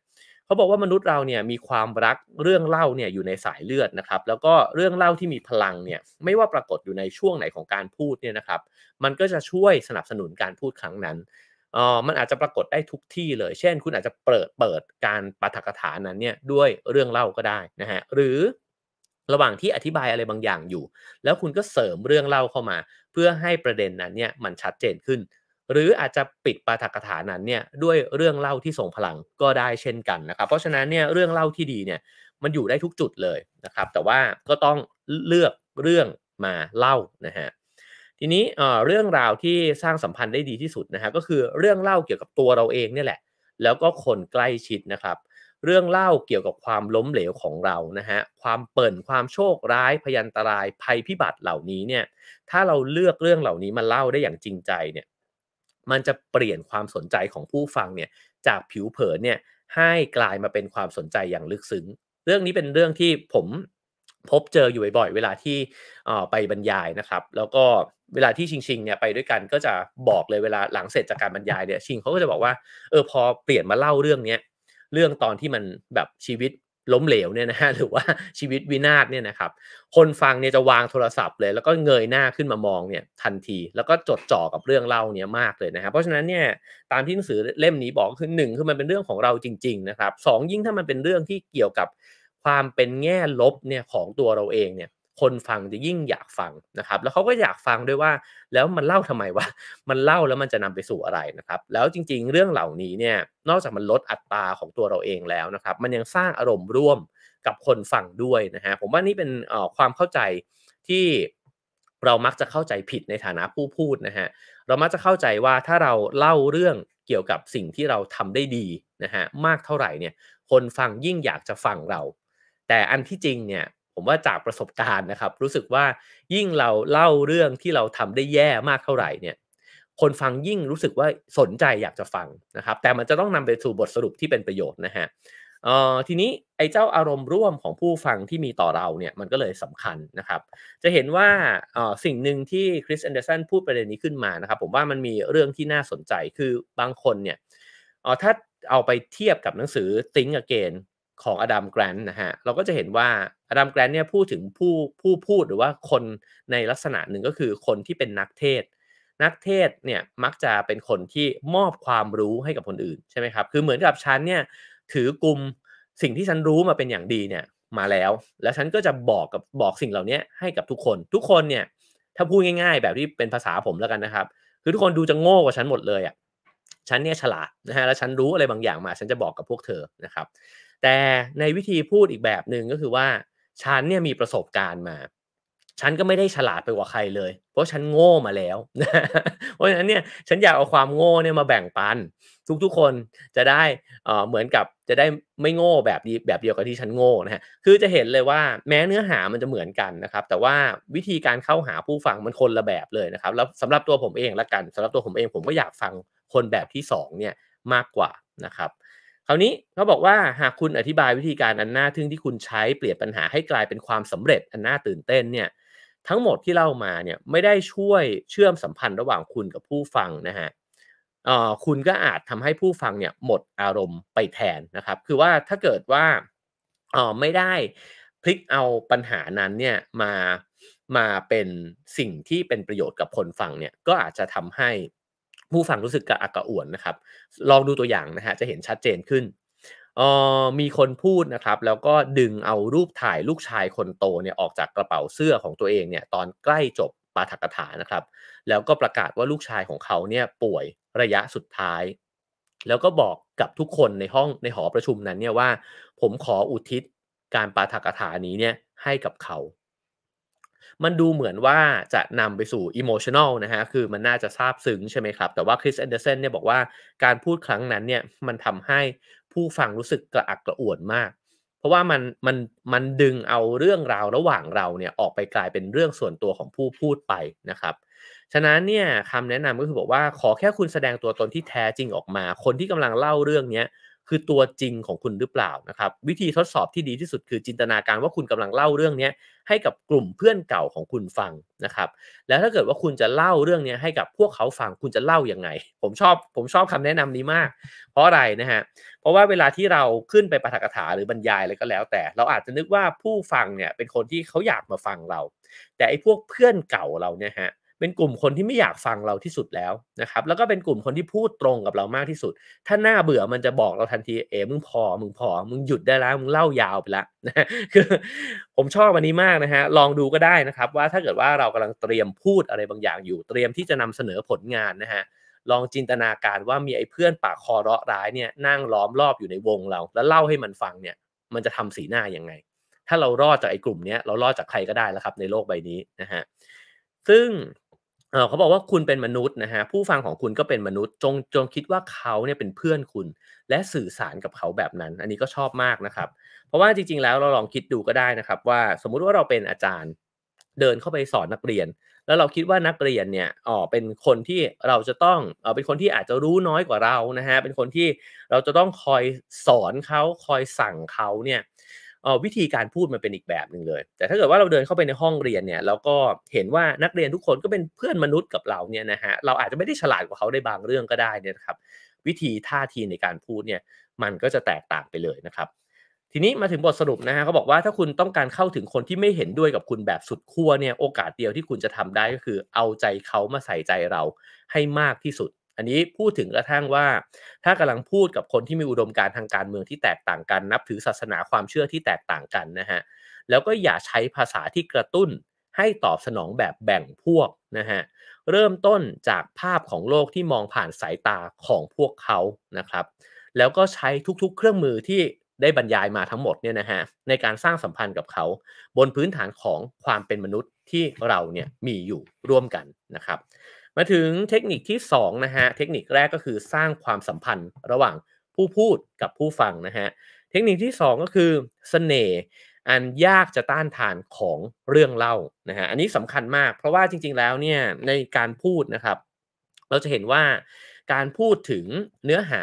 เขาบอกว่ามนุษย์เราเนี่ยมีความรักเรื่องเล่าเนี่ยอยู่ในสายเลือดนะครับแล้วก็เรื่องเล่าที่มีพลังเนี่ยไม่ว่าปรากฏอยู่ในช่วงไหนของการพูดเนี่ยนะครับมันก็จะช่วยสนับสนุนการพูดครั้งนั้นอ๋อมันอาจจะปรากฏได้ทุกที่เลย เช่น คุณอาจจะเปิดเปิดการปาฐกถานั้นเนี่ยด้วยเรื่องเล่าก็ได้นะฮะหรือระหว่างที่อธิบายอะไรบางอย่างอยู่ แล้วคุณก็เสริมเรื่องเล่าเข้ามา เพื่อให้ประเด็นนั้นเนี่ยมันชัดเจนขึ้น หรืออาจจะปิดปาฐกถานั้นเนี่ยด้วยเรื่องเล่าที่ส่งพลังก็ได้เช่นกันนะครับ เพราะฉะนั้นเนี่ยเรื่องเล่าที่ดีเนี่ยมันอยู่ได้ทุกจุดเลยนะครับ แต่ว่าก็ต้องเลือกเรื่องมาเล่านะฮะทีนี้เรื่องราวที่สร้างสัมพันธ์ได้ดีที่สุดนะฮะก็คือเรื่องเล่าเกี่ยวกับตัวเราเองเนี่ยแหละ แล้วก็คนใกล้ชิดนะครับเรื่องเล่าเกี่ยวกับความล้มเหลวของเรานะฮะความเปิ่นความโชคร้ายพยันตรายภัยพิบัติเหล่านี้เนี่ย ถ้าเราเลือกเรื่องเหล่านี้มาเล่าได้อย่างจริงใจเนี่ยมันจะเปลี่ยนความสนใจของผู้ฟังเนี่ยจากผิวเผินเนี่ยให้กลายมาเป็นความสนใจอย่างลึกซึ้ง เรื่องนี้เป็นเรื่องที่ผมพบเจออยู่บ่อยๆเวลาที่ไปบรรยายนะครับ แล้วก็เวลาที่ชิงๆเนี่ยไปด้วยกันก็จะบอกเลยเวลาหลังเสร็จจากการบรรยายเนี่ยชิงเขาก็จะบอกว่าเออพอเปลี่ยนมาเล่าเรื่องเนี้ยเรื่องตอนที่มันแบบชีวิตล้มเหลวเนี่ยนะฮะหรือว่าชีวิตวินาศเนี่ยนะครับคนฟังเนี่ยจะวางโทรศัพท์เลย แล้วก็เงยหน้าขึ้นมามองเนี่ยทันทีแล้วก็จดจ่อกับเรื่องเล่าเนี่ยมากเลยนะครับเพราะฉะนั้นเนี่ยตามที่หนังสือเล่มนี้บอกคือหนึ่งคือมันเป็นเรื่องของเราจริง ๆนะครับสองยิ่งถ้ามันเป็นเรื่องที่เกี่ยวกับความเป็นแง่ลบเนี่ยของตัวเราเองเนี่ยคนฟังจะยิ่งอยากฟังนะครับแล้วเขาก็อยากฟังด้วยว่า แล้วมันเล่าทำไมวะมันเล่าแล้วมันจะนำไปสู่อะไรนะครับ แล้วจริงๆ เรื่องเหล่านี้เนี่ย นอกจากมันลดอัตราของตัวเราเองแล้วนะครับ มันยังสร้างอารมณ์ร่วมกับคนฟังด้วยนะฮะผมว่านี่เป็นความเข้าใจที่เรามักจะเข้าใจผิดในฐานะผู้พูดนะฮะเรามักจะเข้าใจว่าถ้าเราเล่าเรื่องเกี่ยวกับสิ่งที่เราทำได้ดีนะฮะมากเท่าไหร่เนี่ย คนฟังยิ่งอยากจะฟังเรา แต่อันที่จริงเนี่ยผมว่าจากประสบการณ์นะครับรู้สึกว่ายิ่งเราเล่าเรื่องที่เราทำได้แย่มากเท่าไหร่เนี่ยคนฟังยิ่งรู้สึกว่าสนใจอยากจะฟังนะครับแต่มันจะต้องนำไปสู่บทสรุปที่เป็นประโยชน์นะฮะทีนี้ไอ้เจ้าอารมณ์ร่วมของผู้ฟังที่มีต่อเราเนี่ยมันก็เลยสำคัญนะครับ จะเห็นว่าสิ่งหนึ่งที่คริสแอนเดอร์สันพูดประเด็นนี้ขึ้นมานะครับผมว่ามันมีเรื่องที่น่าสนใจคือบางคนเนี่ยถ้าเอาไปเทียบกับหนังสือ Think Again ของอดัมแกรนนะฮะเราก็จะเห็นว่าอดัมแกรนเนี่ยพูดถึงผู้ผู้พูดหรือว่าคนในลักษณะหนึ่งก็คือคนที่เป็นนักเทศ นักเทศเนี่ยมักจะเป็นคนที่มอบความรู้ให้กับคนอื่นใช่ไหมครับคือเหมือนกับฉันเนี่ยถือกลุ่มสิ่งที่ฉันรู้มาเป็นอย่างดีเนี่ยมาแล้ว แล้วฉันก็จะบอกกับบอกสิ่งเหล่านี้ให้กับทุกคน ทุกคนเนี่ยถ้าพูดง่าย ๆ แบบที่เป็นภาษาผมแล้วกันนะครับ คือทุกคนดูจะโง่กว่าฉันหมดเลยอะ่ะฉันเนี่ยฉลาดนะฮะแล้วฉันรู้อะไรบางอย่างมาฉันจะบอกกับพวกเธอนะครับแต่ในวิธีพูดอีกแบบหนึ่งก็คือว่า ฉันเนี่ยมีประสบการณ์มา ฉันก็ไม่ได้ฉลาดไปกว่าใครเลย เพราะฉันโง่มาแล้ว เพราะฉะนั้นเนี่ยฉันอยากเอาความโง่เนี่ยมาแบ่งปัน ทุกๆคนจะได้เหมือนกับจะได้ไม่โง่แบบแบบเดียวกับที่ฉันโง่นะฮะคือจะเห็นเลยว่าแม้เนื้อหามันจะเหมือนกันนะครับ แต่ว่าวิธีการเข้าหาผู้ฟังมันคนละแบบเลยนะครับแล้วสำหรับตัวผมเองละกันสำหรับตัวผมเองผมก็อยากฟังคนแบบที่2เนี่ยมากกว่านะครับราวนี้เขาบอกว่าหากคุณอธิบายวิธีการอันน่าทึ่งที่คุณใช้เปลี่ยนปัญหาให้กลายเป็นความสำเร็จอันน่าตื่นเต้นเนี่ยทั้งหมดที่เล่ามาเนี่ยไม่ได้ช่วยเชื่อมสัมพันธ์ระหว่างคุณกับผู้ฟังนะฮะคุณก็อาจทำให้ผู้ฟังเนี่ยหมดอารมณ์ไปแทนนะครับคือว่าถ้าเกิดว่าไม่ได้ พลิกเอาปัญหานั้นเนี่ยมามาเป็นสิ่งที่เป็นประโยชน์กับคนฟังเนี่ยก็อาจจะทำให้ผู้ฟังรู้สึกกระอักกระอ่วนนะครับ ลองดูตัวอย่างนะฮะจะเห็นชัดเจนขึ้นออมีคนพูดนะครับ แล้วก็ดึงเอารูปถ่ายลูกชายคนโตเนี่ยออกจากกระเป๋าเสื้อของตัวเองเนี่ยตอนใกล้จบปาฐกถานะครับ แล้วก็ประกาศว่าลูกชายของเขาเนี่ยป่วยระยะสุดท้าย แล้วก็บอกกับทุกคนในห้องในหอประชุมนั้นเนี่ยว่าผมขออุทิศการปาฐกถานี้เนี่ยให้กับเขามันดูเหมือนว่าจะนำไปสู่อิโมชันอลนะฮะ คือมันน่าจะซาบซึ้งใช่ไหมครับ แต่ว่าคริสแอนเดอร์เซนเนี่ยบอกว่าการพูดครั้งนั้นเนี่ยมันทำให้ผู้ฟังรู้สึกกระอักกระอ่วนมาก เพราะว่ามันมันมันดึงเอาเรื่องราวระหว่างเราเนี่ยออกไปกลายเป็นเรื่องส่วนตัวของผู้พูดไปนะครับ ฉะนั้นเนี่ยคำแนะนำก็คือบอกว่าขอแค่คุณแสดงตัวตนที่แท้จริงออกมา คนที่กำลังเล่าเรื่องเนี้ยคือตัวจริงของคุณหรือเปล่านะครับ วิธีทดสอบที่ดีที่สุดคือ จินตนาการว่าคุณกำลังเล่าเรื่องนี้ให้กับกลุ่มเพื่อนเก่าของคุณฟังนะครับ แล้วถ้าเกิดว่าคุณจะเล่าเรื่องนี้ให้กับพวกเขาฟังคุณจะเล่าอย่างไง ผมชอบผมชอบคำแนะนำนี้มาก เพราะอะไรนะฮะเพราะว่าเวลาที่เราขึ้นไปประกถาหรือบรรยายอะไรก็แล้ว แต่ เราอาจจะนึกว่าผู้ฟังเนี่ยเป็นคนที่เขาอยากมาฟังเรา แต่ไอ้พวกเพื่อนเก่าเราเนี่ยฮะเป็นกลุ่มคนที่ไม่อยากฟังเราที่สุดแล้วนะครับแล้วก็เป็นกลุ่มคนที่พูดตรงกับเรามากที่สุด ถ้าหน้าเบื่อมันจะบอกเราทันทีเอ๋มึงพอมึงพอ มึงหยุดได้แล้วมึงเล่ายาวไปละนะคือ ผมชอบวันนี้มากนะฮะลองดูก็ได้นะครับ ว่าถ้าเกิดว่าเรากำลังเตรียมพูดอะไรบางอย่าง อยู่เตรียมที่จะนำเสนอผลงานนะฮะลองจินตนาการว่ามีไอ้เพื่อนปากคอเราะร้ายเนี่ยนั่งล้อมรอบอยู่ในวงเราแล้วเล่าให้มันฟังเนี่ย มันจะทำสีหน้ายังไง ถ้าเรารอดจากไอ้กลุ่มเนี้ยเรารอดจากใครก็ได้แล้วครับ ในโลกใบนี้นะฮะซึ่งเขาบอกว่าคุณเป็นมนุษย์นะฮะผู้ฟังของคุณก็เป็นมนุษย์จงจงคิดว่าเขาเนี่ยเป็นเพื่อนคุณ และสื่อสารกับเขาแบบนั้น อันนี้ก็ชอบมากนะครับ เพราะว่าจริง ๆ แล้วเราลองคิดดูก็ได้นะครับ ว่าสมมุติว่าเราเป็นอาจารย์เดินเข้าไปสอนนักเรียน แล้วเราคิดว่านักเรียนเนี่ยอ๋อเป็นคนที่เราจะต้องเออเป็นคนที่อาจจะรู้น้อยกว่าเรานะฮะเป็นคนที่เราจะต้องคอยสอนเขาคอยสั่งเขาเนี่ยวิธีการพูดมันเป็นอีกแบบหนึ่งเลย แต่ถ้าเกิดว่าเราเดินเข้าไปในห้องเรียนเนี่ยเราก็เห็นว่านักเรียนทุกคนก็เป็นเพื่อนมนุษย์กับเราเนี่ยนะฮะเราอาจจะไม่ได้ฉลาดกว่าเขาได้บางเรื่องก็ได้นะครับวิธีท่าทีในการพูดเนี่ยมันก็จะแตกต่างไปเลยนะครับ ทีนี้มาถึงบทสรุปนะฮะเขาบอกว่าถ้าคุณต้องการเข้าถึงคนที่ไม่เห็นด้วยกับคุณแบบสุดขั้วเนี่ยโอกาสเดียวที่คุณจะทำได้ก็คือ เอาใจเขามาใส่ใจเราให้มากที่สุดอันนี้พูดถึงกระทั่งว่าถ้ากำลังพูดกับคนที่มีอุดมการทางการเมืองที่แตกต่างกันนับถือศาสนาความเชื่อที่แตกต่างกันนะฮะแล้วก็อย่าใช้ภาษาที่กระตุ้นให้ตอบสนองแบบแบ่งพวกนะฮะเริ่มต้นจากภาพของโลกที่มองผ่านสายตาของพวกเขานะครับแล้วก็ใช้ทุกๆเครื่องมือที่ได้บรรยายมาทั้งหมดเนี่ยนะฮะในการสร้างสัมพันธ์กับเขาบนพื้นฐานของความเป็นมนุษย์ที่เราเนี่ยมีอยู่ร่วมกันนะครับมาถึงเทคนิคที่2นะฮะ เทคนิคแรกก็คือสร้างความสัมพันธ์ระหว่างผู้พูดกับผู้ฟังนะฮะ เทคนิคที่ 2 ก็คือสเสน่ห์อันยากจะต้านทานของเรื่องเล่านะฮะ อันนี้สำคัญมากเพราะว่าจริงๆ แล้วเนี่ยในการพูดนะครับ เราจะเห็นว่าการพูดถึงเนื้อหา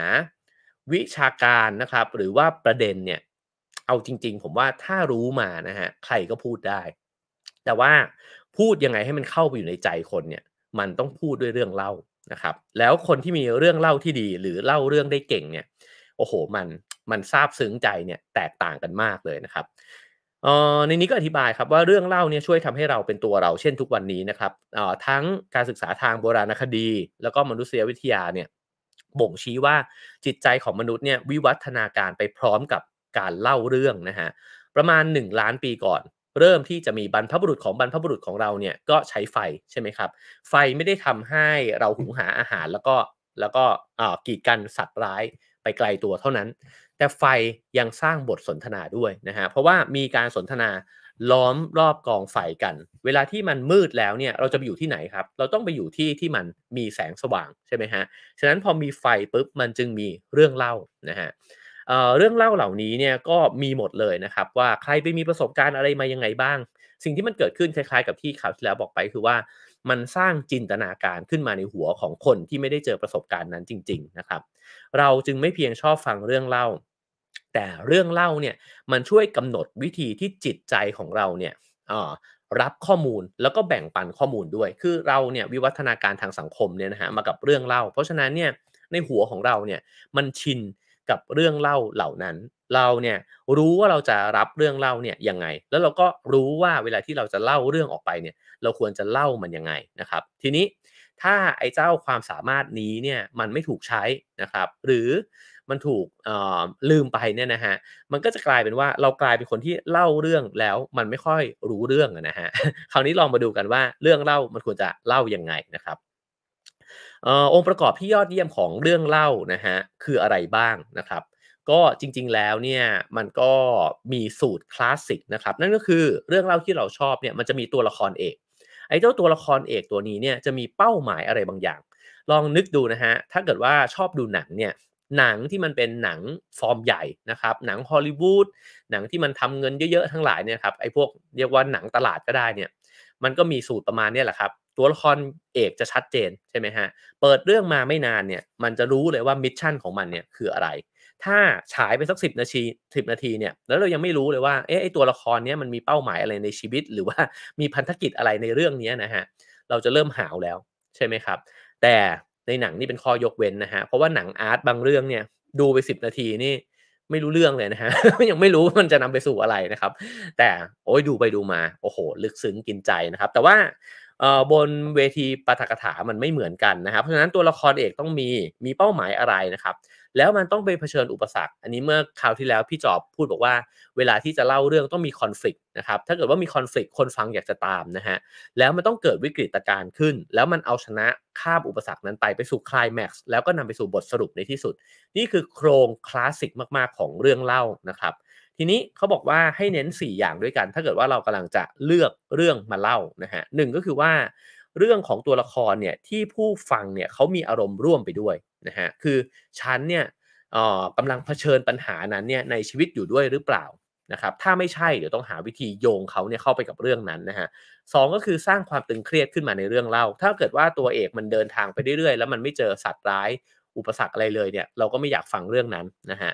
วิชาการนะครับ หรือว่าประเด็นเนี่ย เอาจริง ๆ ผมว่าถ้ารู้มานะฮะใครก็พูดได้ แต่ว่าพูดยังไงให้มันเข้าไปอยู่ในใจคนเนี่ยมันต้องพูดด้วยเรื่องเล่านะครับ แล้วคนที่มีเรื่องเล่าที่ดีหรือเล่าเรื่องได้เก่งเนี่ยโอ้โห มันมันซาบซึ้งใจเนี่ยแตกต่างกันมากเลยนะครับอในนี้ก็อธิบายครับว่าเรื่องเล่าเนี่ยช่วยทำให้เราเป็นตัวเรา เช่นทุกวันนี้นะครับอทั้งการศึกษาทางโบราณคดี แล้วก็มนุษยวิทยาเนี่ยบ่งชี้ว่าจิตใจของมนุษย์เนี่ยวิวัฒนาการไปพร้อมกับการเล่าเรื่องนะฮะประมาณ1ล้านปีก่อนเริ่มที่จะมีบรรพบุรุษของบรรพบุรุษของเราเนี่ยก็ใช้ไฟใช่ไหมครับไฟไม่ได้ทำให้เราหุงหาอาหารแล้วก็แล้วก็กีดกันสัตว์ร้ายไปไกลตัวเท่านั้น แต่ไฟยังสร้างบทสนทนาด้วยนะฮะเพราะว่ามีการสนทนาล้อมรอบกองไฟกัน เวลาที่มันมืดแล้วเนี่ยเราจะไปอยู่ที่ไหนครับ เราต้องไปอยู่ที่ที่มันมีแสงสว่างใช่ไหมฮะฉะนั้นพอมีไฟปุ๊บมันจึงมีเรื่องเล่านะฮะเเรื่องเล่าเหล่านี้เนี่ยก็มีหมดเลยนะครับว่าใครไปมีประสบการณ์อะไรมายังไงบ้าง สิ่งที่มันเกิดขึ้นคล้ายๆ กับที่ข่าวที่แล้วบอกไปคือว่ามันสร้างจินตนาการขึ้นมาในหัวของคนที่ไม่ได้เจอประสบการณ์นั้นจริง ๆนะครับ เราจึงไม่เพียงชอบฟังเรื่องเล่า แต่เรื่องเล่าเนี่ยมันช่วยกำหนดวิธีที่จิตใจของเราเนี่ยรับข้อมูลแล้วก็แบ่งปันข้อมูลด้วย คือเราเนี่ยวิวัฒนาการทางสังคมเนี่ยนะฮะมากับเรื่องเล่า เพราะฉะนั้นเนี่ยในหัวของเราเนี่ยมันชินกับเรื่องเล่าเหล่านั้น เราเนี่ยรู้ว่าเราจะรับเรื่องเล่าเนี่ยยังไง แล้วเราก็รู้ว่าเวลาที่เราจะเล่าเรื่องออกไปเนี่ย เราควรจะเล่ามันยังไงนะครับ ทีนี้ถ้าไอ้เจ้าความสามารถนี้เนี่ยมันไม่ถูกใช้นะครับ หรือมันถูกลืมไปเนี่ยนะฮะ มันก็จะกลายเป็นว่าเรากลายเป็นคนที่เล่าเรื่องแล้วมันไม่ค่อยรู้เรื่องนะฮะ คราวนี้ลองมาดูกันว่าเรื่องเล่ามันควรจะเล่ายังไงนะครับองค์ประกอบที่ยอดเยี่ยมของเรื่องเล่านะฮะคืออะไรบ้างนะครับก็จริงๆแล้วเนี่ยมันก็มีสูตรคลาสสิกนะครับนั่นก็คือเรื่องเล่าที่เราชอบเนี่ยมันจะมีตัวละครเอก ไอ้เจ้าตัวละครเอกตัวนี้เนี่ยจะมีเป้าหมายอะไรบางอย่าง ลองนึกดูนะฮะถ้าเกิดว่าชอบดูหนังเนี่ยหนังที่มันเป็นหนังฟอร์มใหญ่นะครับ หนังฮอลลีวูดหนังที่มันทำเงินเยอะๆทั้งหลายเนี่ยครับไอ้พวกเรียกว่าหนังตลาดก็ได้เนี่ย มันก็มีสูตรประมาณนี้แหละครับตัวละครเอกจะชัดเจน ใช่ไหมฮะเปิดเรื่องมาไม่นานเนี่ยมันจะรู้เลยว่ามิชชั่นของมันเนี่ยคืออะไร ถ้าฉายไปสักสิบนาทีสิบนาทีเนี่ย แล้วเรายังไม่รู้เลยว่าเอ๊ะไอตัวละครเนี้ยมันมีเป้าหมายอะไรในชีวิต หรือว่ามีพันธกิจอะไรในเรื่องนี้นะฮะเราจะเริ่มหาวแล้วใช่ไหมครับ แต่ในหนังนี่เป็นข้อยกเว้นนะฮะเพราะว่าหนังอาร์ตบางเรื่องเนี่ยดูไปสิบนาทีนี่ไม่รู้เรื่องเลยนะฮะยังไม่รู้มันจะนำไปสู่อะไรนะครับ แต่โอ้ยดูไปดูมาโอ้โหลึกซึ้งกินใจนะครับแต่ว่าบนเวทีปาฐกถามันไม่เหมือนกันนะครับ เพราะฉะนั้นตัวละครเอกต้องมีมีเป้าหมายอะไรนะครับแล้วมันต้องไปเผชิญอุปสรรค อันนี้เมื่อคราวที่แล้วพี่จอบพูดบอกว่า เวลาที่จะเล่าเรื่องต้องมีคอน FLICT นะครับถ้าเกิดว่ามีคอน FLICT คนฟังอยากจะตามนะฮะแล้วมันต้องเกิดวิกฤตการณ์ขึ้น แล้วมันเอาชนะข้ามอุปสรรคนั้นไปไปสู่คลายแม็กซ์แล้วก็นำไปสู่บทสรุปในที่สุด นี่คือโครงคลาสสิกมากๆของเรื่องเล่านะครับทีนี้เขาบอกว่าให้เน้น 4 อย่างด้วยกัน ถ้าเกิดว่าเรากำลังจะเลือกเรื่องมาเล่านะฮะหก็คือว่าเรื่องของตัวละครเนี่ยที่ผู้ฟังเนี่ยเขามีอารมณ์ร่วมไปด้วยนะฮะคือฉันเนี่ยออกำลังเผชิญปัญหานั้นเนี่ยในชีวิตอยู่ด้วยหรือเปล่านะครับถ้าไม่ใช่เดี๋ยวต้องหาวิธีโยงเขาเนี่ยเข้าไปกับเรื่องนั้นนะฮะสก็คือสร้างความตึงเครียดขึ้นมาในเรื่องเล่าถ้าเกิดว่าตัวเอกมันเดินทางไปเรื่อยๆแล้วมันไม่เจอสัตว์ร้าย อุปสรรคอะไรเลยเนี่ยเราก็ไม่อยากฟังเรื่องนั้นนะฮะ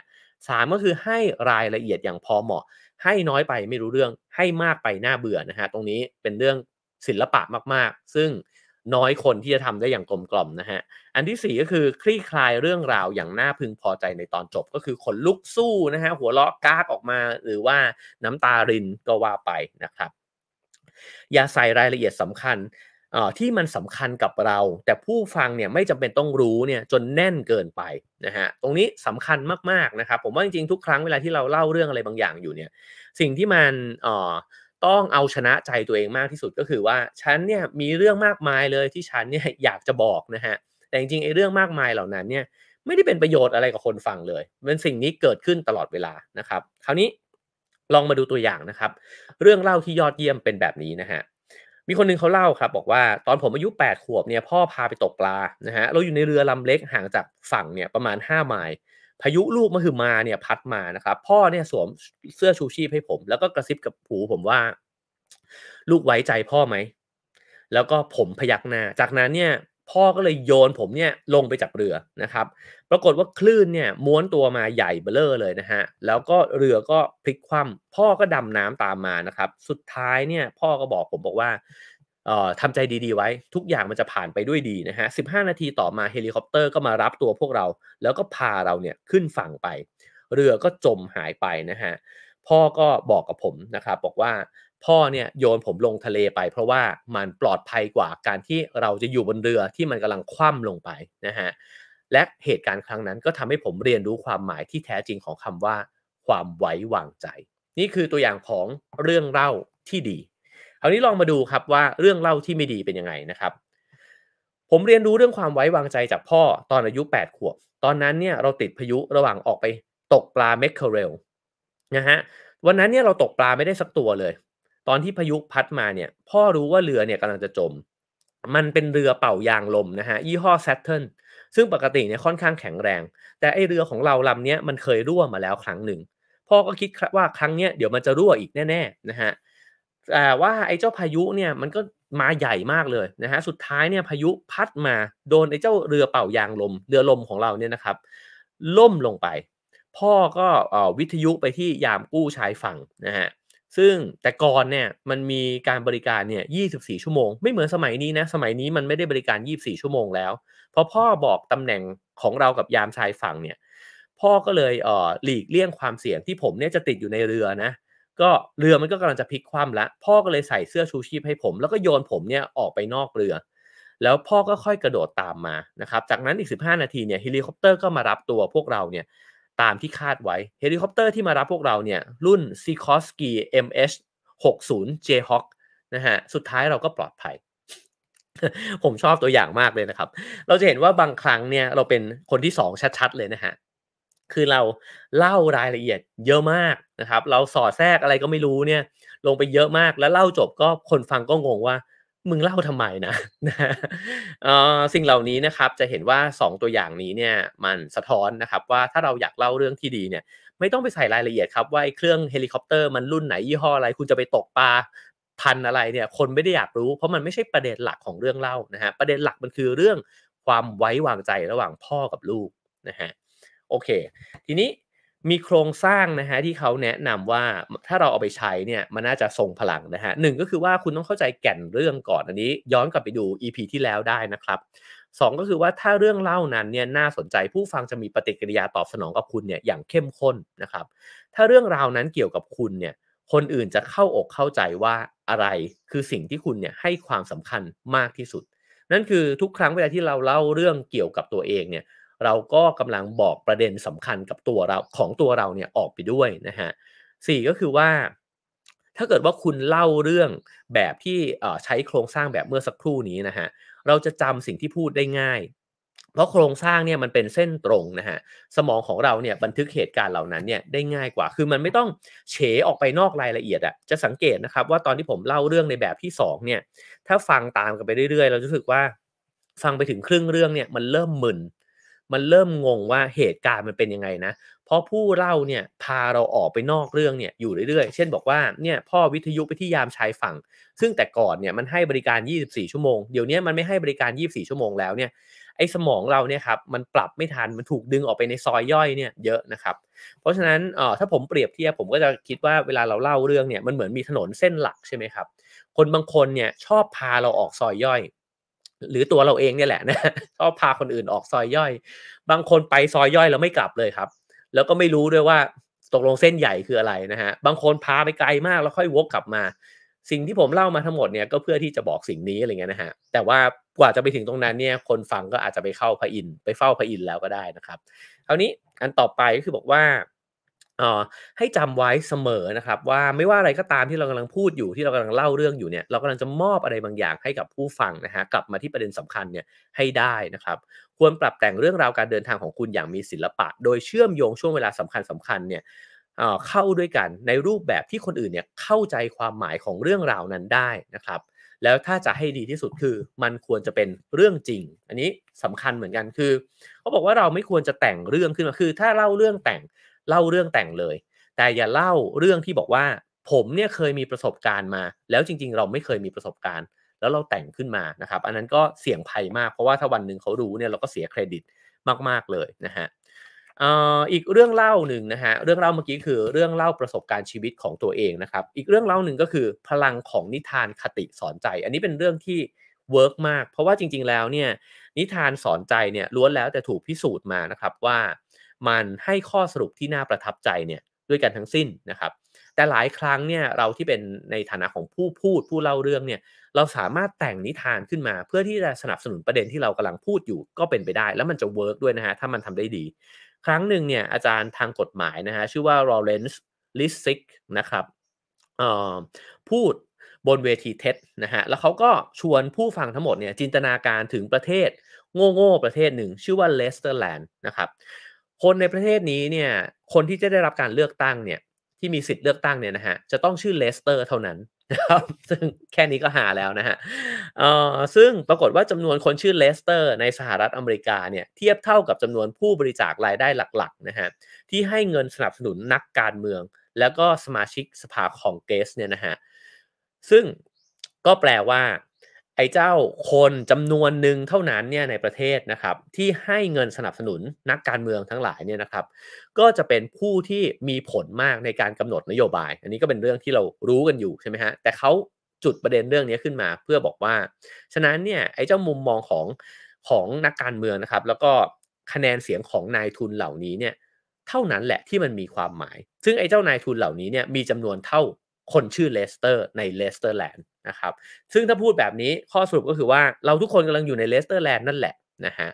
3ก็คือให้รายละเอียดอย่างพอเหมาะให้น้อยไปไม่รู้เรื่องให้มากไปน่าเบื่อนะฮะตรงนี้เป็นเรื่องศิลปะมาก ๆ ซึ่งน้อยคนที่จะทำได้อย่างกลมกล่อมนะฮะอันที่ 4 ก็คือคลี่คลายเรื่องราวอย่างน่าพึงพอใจในตอนจบก็คือขนลุกสู้นะฮะหัวเราะกากออกมาหรือว่าน้ำตารินก็ว่าไปนะครับอย่าใส่รายละเอียดสำคัญออที่มันสำคัญกับเรา แต่ผู้ฟังเนี่ยไม่จำเป็นต้องรู้เนี่ยจนแน่นเกินไปนะฮะตรงนี้สำคัญมากๆนะครับ ผมว่าจริงๆ ทุกครั้งเวลาที่เราเล่าเรื่องอะไรบางอย่างอยู่เนี่ย สิ่งที่มันออต้องเอาชนะใจตัวเองมากที่สุดก็คือว่า ฉันเนี่ยมีเรื่องมากมายเลยที่ฉันเนี่ยอยากจะบอกนะฮะแต่จริงๆไอ้เรื่องมากมายเหล่านั้นเนี่ยไม่ได้เป็นประโยชน์อะไรกับคนฟังเลยเป็นสิ่งนี้เกิดขึ้นตลอดเวลานะครับ คราวนี้ลองมาดูตัวอย่างนะครับ เรื่องเล่าที่ยอดเยี่ยมเป็นแบบนี้นะฮะมีคนนึงเขาเล่าครับ บอกว่าตอนผมอายุ 8 ขวบเนี่ยพ่อพาไปตกปลานะฮะเราอยู่ในเรือลำเล็กห่างจากฝั่งเนี่ยประมาณ5ไมล์พายุลูกมคือมาเนี่ย พัดมานะครับพ่อเนี่ยสวมเสื้อชูชีพให้ผม แล้วก็กระซิบกับหูผมว่า ลูกไว้ใจพ่อไหม แล้วก็ผมพยักหน้าจากนั้นเนี่ยพ่อก็เลยโยนผมเนี่ยลงไปจากเรือนะครับ ปรากฏว่าคลื่นเนี่ยม้วนตัวมาใหญ่เบเลอเลยนะฮะ แล้วก็เรือก็พลิกคว่ำพ่อก็ดำน้ำตามมานะครับ สุดท้ายเนี่ยพ่อก็บอกผมบอกว่า เออ่ทำใจดีๆไว้ ทุกอย่างมันจะผ่านไปด้วยดีนะฮะ 15 นาทีต่อมาเฮลิคอปเตอร์ก็มารับตัวพวกเรา แล้วก็พาเราเนี่ยขึ้นฝั่งไป เรือก็จมหายไปนะฮะ พ่อก็บอกกับผมนะครับบอกว่าพ่อเนี่ยโยนผมลงทะเลไปเพราะว่ามันปลอดภัยกว่าการที่เราจะอยู่บนเรือที่มันกำลังคว่ำลงไปนะฮะและเหตุการณ์ครั้งนั้นก็ทำให้ผมเรียนรู้ความหมายที่แท้จริงของคำว่า ความไว้วางใจ นี่คือตัวอย่างของเรื่องเล่าที่ดีคราวนี้ลองมาดูครับว่าเรื่องเล่าที่ไม่ดีเป็นยังไงนะครับผมเรียนรู้เรื่องความไว้วางใจจากพ่อตอนอายุ 8ขวบ ตอนนั้นเนี่ยเราติดพายุระหว่างออกไป ตกปลาเมคเคเรลนะฮะวันนั้นเนี่ยเราตกปลาไม่ได้สักตัวเลยตอนที่พายุพัดมาเนี่ยพ่อรู้ว่าเรือเนี่ยกำลังจะจม มันเป็นเรือเป่ายางลมนะฮะยี่ห้อ Saturn ซึ่งปกติเนี่ยค่อนข้างแข็งแรง แต่ไอเรือของเราลำเนี้ยมันเคยรั่วมาแล้วครั้งหนึ่งพ่อก็คิดว่าครั้งเนี้ยเดี๋ยวมันจะรั่วอีกแน่ๆนะฮะแต่ว่าไอเจ้าพายุเนี่ยมันก็มาใหญ่มากเลยนะฮะสุดท้ายเนี่ยพายุพัดมาโดนไอเจ้าเรือเป่ายางลมเรือลมของเราเนี่ยนะครับ ล่มลงไป พ่อก็วิทยุไปที่ยามกู้ชายฝั่งนะฮะซึ่งแต่ก่อนเนี่ยมันมีการบริการเนี่ย 24 ชั่วโมงไม่เหมือนสมัยนี้นะ สมัยนี้มันไม่ได้บริการ 24 ชั่วโมงแล้ว พอพ่อบอกตำแหน่งของเรากับยามชายฝั่งเนี่ย พ่อก็เลยเอ่อหลีกเลี่ยงความเสี่ยงที่ผมเนี่ยจะติดอยู่ในเรือนะก็เรือมันก็กำลังจะพลิกคว่ำละพ่อก็เลยใส่เสื้อชูชีพให้ผมแล้วก็โยนผมเนี่ยออกไปนอกเรือ แล้วพ่อก็ค่อยกระโดดตามมานะครับจากนั้นอีก 15 นาทีเนี่ยเฮลิคอปเตอร์ก็มารับตัวพวกเราเนี่ยตามที่คาดไว้ เฮลิคอปเตอร์ที่มารับพวกเราเนี่ย รุ่น s i k o ช s k ศ MH 60 Jhawk นะฮะสุดท้ายเราก็ปลอดภัย ผมชอบตัวอย่างมากเลยนะครับ เราจะเห็นว่าบางครั้งเนี่ยเราเป็นคนที่สองชัดๆเลยนะฮะคือเราเล่ารายละเอียดเยอะมากนะครับเราสอดแทรกอะไรก็ไม่รู้เนี่ยลงไปเยอะมากแล้วเล่าจบก็คนฟังก็งงว่ามึงเล่าทำไมนะนะสิ่งเหล่านี้นะครับจะเห็นว่า2ตัวอย่างนี้เนี่ยมันสะท้อนนะครับ ว่าถ้าเราอยากเล่าเรื่องที่ดีเนี่ย ไม่ต้องไปใส่รายละเอียดครับว่าเครื่องเฮลิคอปเตอร์มันรุ่นไหนยี่ห้ออะไรคุณจะไปตกปลาพันอะไรเนี่ย คนไม่ได้อยากรู้เพราะมันไม่ใช่ประเด็นหลักของเรื่องเล่านะฮะประเด็นหลักมันคือเรื่องความไว้วางใจระหว่างพ่อกับลูกนะฮะโอเค ทีนี้มีโครงสร้างนะฮะที่เขาแนะนำว่าถ้าเราเอาไปใช้เนี่ยมันน่าจะส่งพลังนะฮะหนึ่งก็คือว่าคุณต้องเข้าใจแก่นเรื่องก่อนอันนี้ย้อนกลับไปดู EP ที่แล้วได้นะครับสองก็คือว่าถ้าเรื่องเล่านั้นเนี่ยน่าสนใจผู้ฟังจะมีปฏิกิริยาตอบสนองกับคุณเนี่ยอย่างเข้มข้นนะครับถ้าเรื่องราวนั้นเกี่ยวกับคุณเนี่ยคนอื่นจะเข้าอกเข้าใจว่าอะไร คือสิ่งที่คุณเนี่ยให้ความสำคัญมากที่สุด นั่นคือทุกครั้งเวลาที่เราเล่าเรื่องเกี่ยวกับตัวเองเนี่ยเราก็กำลังบอกประเด็นสำคัญกับตัวเราของตัวเราเนี่ยออกไปด้วยนะฮะสี่ก็คือว่า ถ้าเกิดว่าคุณเล่าเรื่องแบบที่ใช้โครงสร้างแบบเมื่อสักครู่นี้นะฮะเราจะจำสิ่งที่พูดได้ง่าย เพราะโครงสร้างเนี่ยมันเป็นเส้นตรงนะฮะสมองของเราเนี่ยบันทึกเหตุการณ์เหล่านั้นเนี่ยได้ง่ายกว่า คือมันไม่ต้องเฉออกไปนอกรายละเอียดอะจะสังเกตนะครับว่าตอนที่ผมเล่าเรื่องในแบบที่2เนี่ย ถ้าฟังตามกันไปเรื่อยๆเราจะรู้สึกว่า ฟังไปถึงครึ่งเรื่องเนี่ยมันเริ่มมึนมันเริ่มงงว่าเหตุการณ์มันเป็นยังไงนะ เพราะผู้เล่าเนี่ยพาเราออกไปนอกเรื่องเนี่ยอยู่เรื่อยๆเช่นบอกว่าเนี่ยพ่อวิทยุไปที่ยามชายฝั่ง ซึ่งแต่ก่อนเนี่ยมันให้บริการ 24 ชั่วโมง เดี๋ยวนี้มันไม่ให้บริการ 24 ชั่วโมงแล้วเนี่ยไอ้สมองเราเนี่ยครับมันปรับไม่ทัน มันถูกดึงออกไปในซอยย่อยเนี่ยเยอะนะครับ เพราะฉะนั้นเอ่อถ้าผมเปรียบเทียบผมก็จะคิดว่าเวลาเราเล่าเรื่องเนี่ยมันเหมือนมีถนนเส้นหลักใช่ไหมครับ คนบางคนเนี่ยชอบพาเราออกซอยย่อยหรือตัวเราเองเนี่ยแหละนะชอบพาคนอื่นออกซอยย่อย บางคนไปซอยย่อยแล้วไม่กลับเลยครับ แล้วก็ไม่รู้ด้วยว่าตกลงเส้นใหญ่คืออะไรนะฮะบางคนพาไปไกลมากแล้วค่อยวกกลับมา สิ่งที่ผมเล่ามาทั้งหมดเนี่ยก็เพื่อที่จะบอกสิ่งนี้อะไรเงี้ยนะฮะแต่ว่ากว่าจะไปถึงตรงนั้นเนี่ยคนฟังก็อาจจะไปเข้าพระอินไปเฝ้าพระอินแล้วก็ได้นะครับคราวนี้อันต่อไปก็คือบอกว่าให้จำไว้เสมอนะครับว่าไม่ว่าอะไรก็ตามที่เรากำลังพูดอยู่ที่เรากำลังเล่าเรื่องอยู่เนี่ยเรากำลังจะมอบอะไรบางอย่างให้กับผู้ฟังนะฮะกลับมาที่ประเด็นสำคัญเนี่ยให้ได้นะครับควรปรับแต่งเรื่องราวการเดินทางของคุณอย่างมีศิลปะ โดยเชื่อมโยงช่วงเวลาสำคัญสำคัญเนี่ยเข้าด้วยกันในรูปแบบที่คนอื่นเนี่ยเข้าใจความหมายของเรื่องราวนั้นได้นะครับแล้วถ้าจะให้ดีที่สุดคือ มันควรจะเป็นเรื่องจริง อันนี้สำคัญเหมือนกันคือเขาบอกว่าเราไม่ควรจะแต่งเรื่องขึ้นมาคือ ถ้าเล่าเรื่องแต่งเล่าเรื่องแต่งเลย แต่อย่าเล่าเรื่องที่บอกว่าผมเนี่ยเคยมีประสบการณ์มา แล้วจริง ๆ เราไม่เคยมีประสบการณ์ แล้วเราแต่งขึ้นมา นะครับ อันนั้นก็เสี่ยงภัยมาก เพราะว่าถ้าวันหนึ่งเขารู้เนี่ยเราก็เสียเครดิตมากๆเลยนะฮะอีกเรื่องเล่าหนึ่งนะฮะ เรื่องเล่าเมื่อกี้คือเรื่องเล่าประสบการณ์ชีวิตของตัวเองนะครับ อีกเรื่องเล่าหนึ่งก็คือพลังของนิทานคติสอนใจ อันนี้เป็นเรื่องที่เวิร์กมาก เพราะว่าจริงๆแล้วเนี่ยนิทานสอนใจเนี่ยล้วนแล้วแต่ถูกพิสูจน์มานะครับว่ามันให้ข้อสรุปที่น่าประทับใจเนี่ยด้วยกันทั้งสิ้นนะครับ แต่หลายครั้งเนี่ยเราที่เป็นในฐานะของผู้พูดผู้เล่าเรื่องเนี่ยเราสามารถแต่งนิทานขึ้นมา เพื่อที่จะสนับสนุนประเด็นที่เรากำลังพูดอยู่ก็เป็นไปได้ แล้วมันจะเวิร์กด้วยนะฮะถ้ามันทำได้ดี ครั้งหนึ่งเนี่ยอาจารย์ทางกฎหมายนะฮะชื่อว่าโรเลนซ์ลิสซิกนะครับพูดบนเวทีเท็ดนะฮะแล้วเขาก็ชวนผู้ฟังทั้งหมดเนี่ยจินตนาการถึงประเทศโง่ๆประเทศหนึ่ง ชื่อว่าเลสเตอร์แลนด์นะครับคนในประเทศนี้เนี่ย คนที่จะได้รับการเลือกตั้งเนี่ย ที่มีสิทธิ์เลือกตั้งเนี่ยนะฮะ จะต้องชื่อเลสเตอร์เท่านั้นนะครับ ซึ่งแค่นี้ก็หาแล้วนะฮะ เอ่อ ซึ่งปรากฏว่าจำนวนคนชื่อเลสเตอร์ ในสหรัฐอเมริกาเนี่ย เทียบเท่ากับจำนวนผู้บริจาครายได้หลักๆนะฮะ ที่ให้เงินสนับสนุนนักการเมือง แล้วก็สมาชิกสภาของเกสเนี่ยนะฮะ ซึ่งก็แปลว่าไอ้เจ้าคนจำนวนหนึ่งเท่านั้นเนี่ยในประเทศนะครับที่ให้เงินสนับสนุนนักการเมืองทั้งหลายเนี่ยนะครับก็จะเป็นผู้ที่มีผลมากในการกำหนดนโยบาย อันนี้ก็เป็นเรื่องที่เรารู้กันอยู่ใช่ไหมฮะแต่เขาจุดประเด็นเรื่องนี้ขึ้นมาเพื่อบอกว่าฉะนั้นเนี่ยไอ้เจ้ามุมมองของของนักการเมืองนะครับแล้วก็คะแนนเสียงของนายทุนเหล่านี้เนี่ยเท่านั้นแหละที่มันมีความหมาย ซึ่งไอ้เจ้านายทุนเหล่านี้เนี่ยมีจำนวนเท่าคนชื่อเลสเตอร์ในเลสเตอร์แลนด์นะครับ ซึ่งถ้าพูดแบบนี้ข้อสรุปก็คือว่าเราทุกคนกำลังอยู่ในเลสเตอร์แลนด์นั่นแหละนะฮะ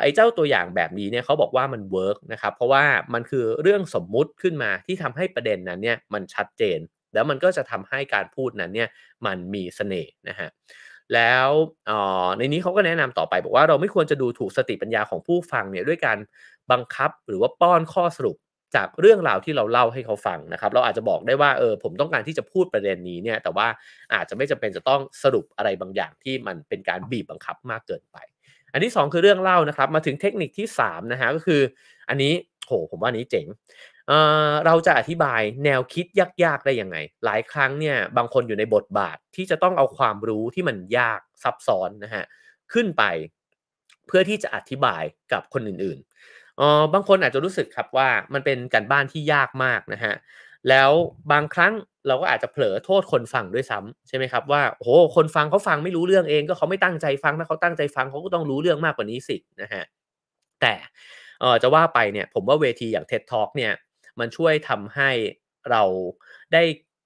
ไอ้เจ้าตัวอย่างแบบนี้เนี่ยเขาบอกว่ามันเวิร์กนะครับเพราะว่ามันคือเรื่องสมมุติขึ้นมาที่ทำให้ประเด็นนั้นเนี่ยมันชัดเจน แล้วมันก็จะทำให้การพูดนั้นเนี่ยมันมีสเสน่ห์นะฮะ แล้วในนี้เขาก็แนะนำต่อไปบอกว่าเราไม่ควรจะดูถูกสติปัญญาของผู้ฟังเนี่ยด้วยการบังคับหรือว่าป้อนข้อสรุปจากเรื่องราวที่เราเล่าให้เขาฟังนะครับ เราอาจจะบอกได้ว่าเออผมต้องการที่จะพูดประเด็นนี้เนี่ยแต่ว่าอาจจะไม่จำเป็นจะต้องสรุปอะไรบางอย่างที่มันเป็นการบีบบังคับมากเกินไป อันที่2คือเรื่องเล่านะครับ มาถึงเทคนิคที่3นะฮะก็คือ อันนี้โหผมว่านี้เจ๋งเเราจะอธิบายแนวคิดยากๆได้ยังไง หลายครั้งเนี่ยบางคนอยู่ในบทบาทที่จะต้องเอาความรู้ที่มันยากซับซ้อนนะฮะขึ้นไป เพื่อที่จะอธิบายกับคนอื่นเออบางคนอาจจะรู้สึกครับว่ามันเป็นการบ้านที่ยากมากนะฮะแล้วบางครั้งเราก็อาจจะเผลอโทษคนฟังด้วยซ้ำ ใช่ไหมครับ ว่าโอ้โหคนฟังเขาฟังไม่รู้เรื่องเอง ก็เขาไม่ตั้งใจฟังถ้าเขาตั้งใจฟังเขาก็ต้องรู้เรื่องมากกว่านี้สินะฮะแต่เออจะว่าไปเนี่ย ผมว่าเวทีอย่างเท็ดท็อกเนี่ย มันช่วยทำให้เราได้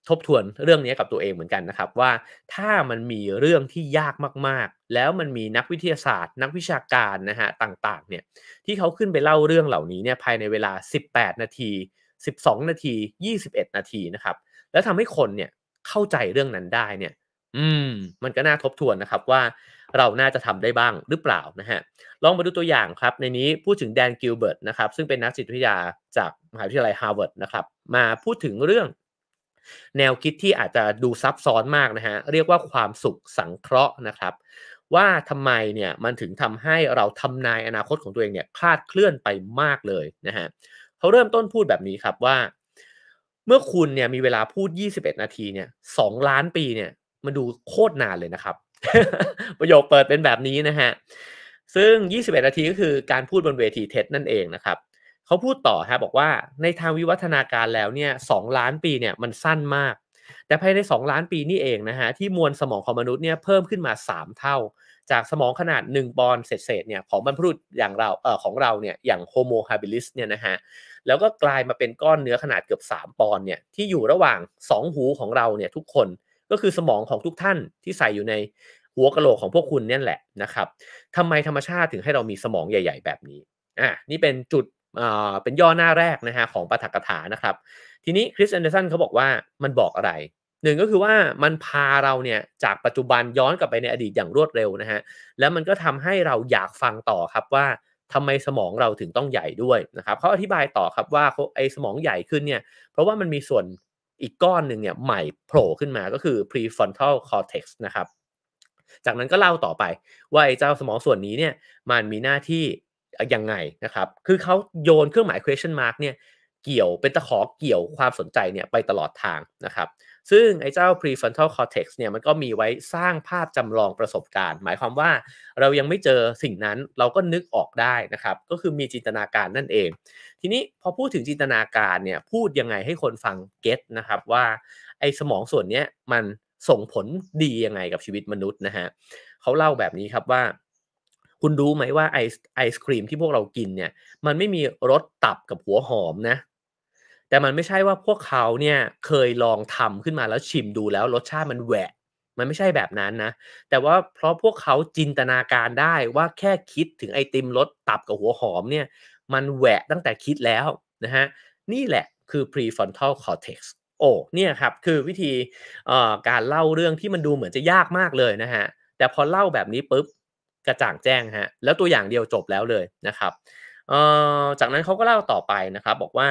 ทบทวนเรื่องนี้กับตัวเองเหมือนกันนะครับว่า ถ้ามันมีเรื่องที่ยากมากๆ แล้วมันมีนักวิทยาศาสตร์ นักวิชาการนะฮะต่าง ๆ เนี่ย ที่เขาขึ้นไปเล่าเรื่องเหล่านี้เนี่ยภายในเวลา 18 นาที 12 นาที 21 นาทีนะครับแล้วทำให้คนเนี่ยเข้าใจเรื่องนั้นได้เนี่ย อืม มันก็น่าทบทวนนะครับว่า เราน่าจะทำได้บ้างหรือเปล่านะฮะลองมาดูตัวอย่างครับ ในนี้พูดถึงแดนกิลเบิร์ตนะครับ ซึ่งเป็นนักจิตวิทยาจากมหาวิทยาลัยฮาร์วาร์ดนะครับมาพูดถึงเรื่องแนวคิดที่อาจจะดูซับซ้อนมากนะฮะเรียกว่าความสุขสังเคราะห์นะครับ ว่าทำไมเนี่ยมันถึงทำให้เราทำนายอนาคตของตัวเองเนี่ยคลาดเคลื่อนไปมากเลยนะฮะเขาเริ่มต้นพูดแบบนี้ครับว่าเมื่อคุณเนี่ยมีเวลาพูด 21 นาทีเนี่ยสล้านปีเนี่ยมันดูโคตรนานเลยนะครับ ประโยคเปิดเป็นแบบนี้นะฮะซึ่ง 21นาทีก็คือการพูดบนเวทีเท็ดนั่นเองนะครับเขาพูดต่อฮะบอกว่าในทางวิวัฒนาการแล้วเนี่ยสล้านปีเนี่ยมันสั้นมาก แต่ภายใน2ล้านปีนี่เองนะฮะที่มวลสมองของมนุษย์เนี่ยเพิ่มขึ้นมา 3 เท่า จากสมองขนาด1ปอนเศษเนี่ยของบรรพุทธษอย่างเราเอ่อของเราเนี่ยอย่างโฮโมฮาบิลิสเนี่ยนะฮะแล้วก็กลายมาเป็นก้อนเนื้อขนาดเกือบ3 ปอนเนี่ยที่อยู่ระหว่าง 2 หูของเราเนี่ยทุกคนก็คือสมองของทุกท่านที่ใส่อยู่ในหัวกะโหลกของพวกคุณเนี่ยแหละนะครับทำไมธรรมชาติถึงให้เรามีสมองใหญ่ ๆ แบบนี้อ่ะนี่เป็นจุดเป็นย่อหน้าแรกนะฮะของปาฐกถานะครับ ทีนี้คริสแอนเดอร์สันเขาบอกว่ามันบอกอะไรหนึ่งก็คือว่ามันพาเราเนี่ยจากปัจจุบันย้อนกลับไปในอดีตอย่างรวดเร็วนะฮะแล้วมันก็ทำให้เราอยากฟังต่อครับว่าทำไมสมองเราถึงต้องใหญ่ด้วยนะครับเขาอธิบายต่อครับว่าไอ้สมองใหญ่ขึ้นเนี่ยเพราะว่ามันมีส่วนอีกก้อนหนึ่งเนี่ยใหม่โผล่ขึ้นมาก็คือ prefrontal cortex นะครับจากนั้นก็เล่าต่อไป ว่าไอ้เจ้าสมองส่วนนี้เนี่ยมันมีหน้าที่ยังไงนะครับ คือเขาโยนเครื่องหมาย question mark เนี่ย เกี่ยวเป็นตะขอเกี่ยวความสนใจเนี่ยไปตลอดทางนะครับ ซึ่งไอ้เจ้า prefrontal cortex เนี่ยมันก็มีไว้สร้างภาพจำลองประสบการณ์ หมายความว่าเรายังไม่เจอสิ่งนั้นเราก็นึกออกได้นะครับ ก็คือมีจินตนาการนั่นเอง ทีนี้พอพูดถึงจินตนาการเนี่ยพูดยังไงให้คนฟังเก็ตนะครับ ว่าไอ้สมองส่วนนี้มันส่งผลดียังไงกับชีวิตมนุษย์นะฮะเขาเล่าแบบนี้ครับว่าคุณรู้ไหมว่าไอไอศครีมที่พวกเรากินเนี่ยมันไม่มีรสตับกับหัวหอมนะแต่มันไม่ใช่ว่าพวกเขาเนี่ยเคยลองทำขึ้นมาแล้วชิมดูแล้ว รสชาติมันแหวะ มันไม่ใช่แบบนั้นนะ แต่ว่าเพราะพวกเขาจินตนาการได้ว่าแค่คิดถึงไอติมรสตับกับหัวหอมเนี่ยมันแหวะตั้งแต่คิดแล้วนะฮะนี่แหละคือ prefrontal cortex โอ้เนี่ยครับคือวิธีการเล่าเรื่องที่มันดูเหมือนจะยากมากเลยนะฮะแต่พอเล่าแบบนี้ปุ๊บกระจ่างแจ้งฮะแล้วตัวอย่างเดียวจบแล้วเลยนะครับจากนั้นเขาก็เล่าต่อไปนะครับ บอกว่า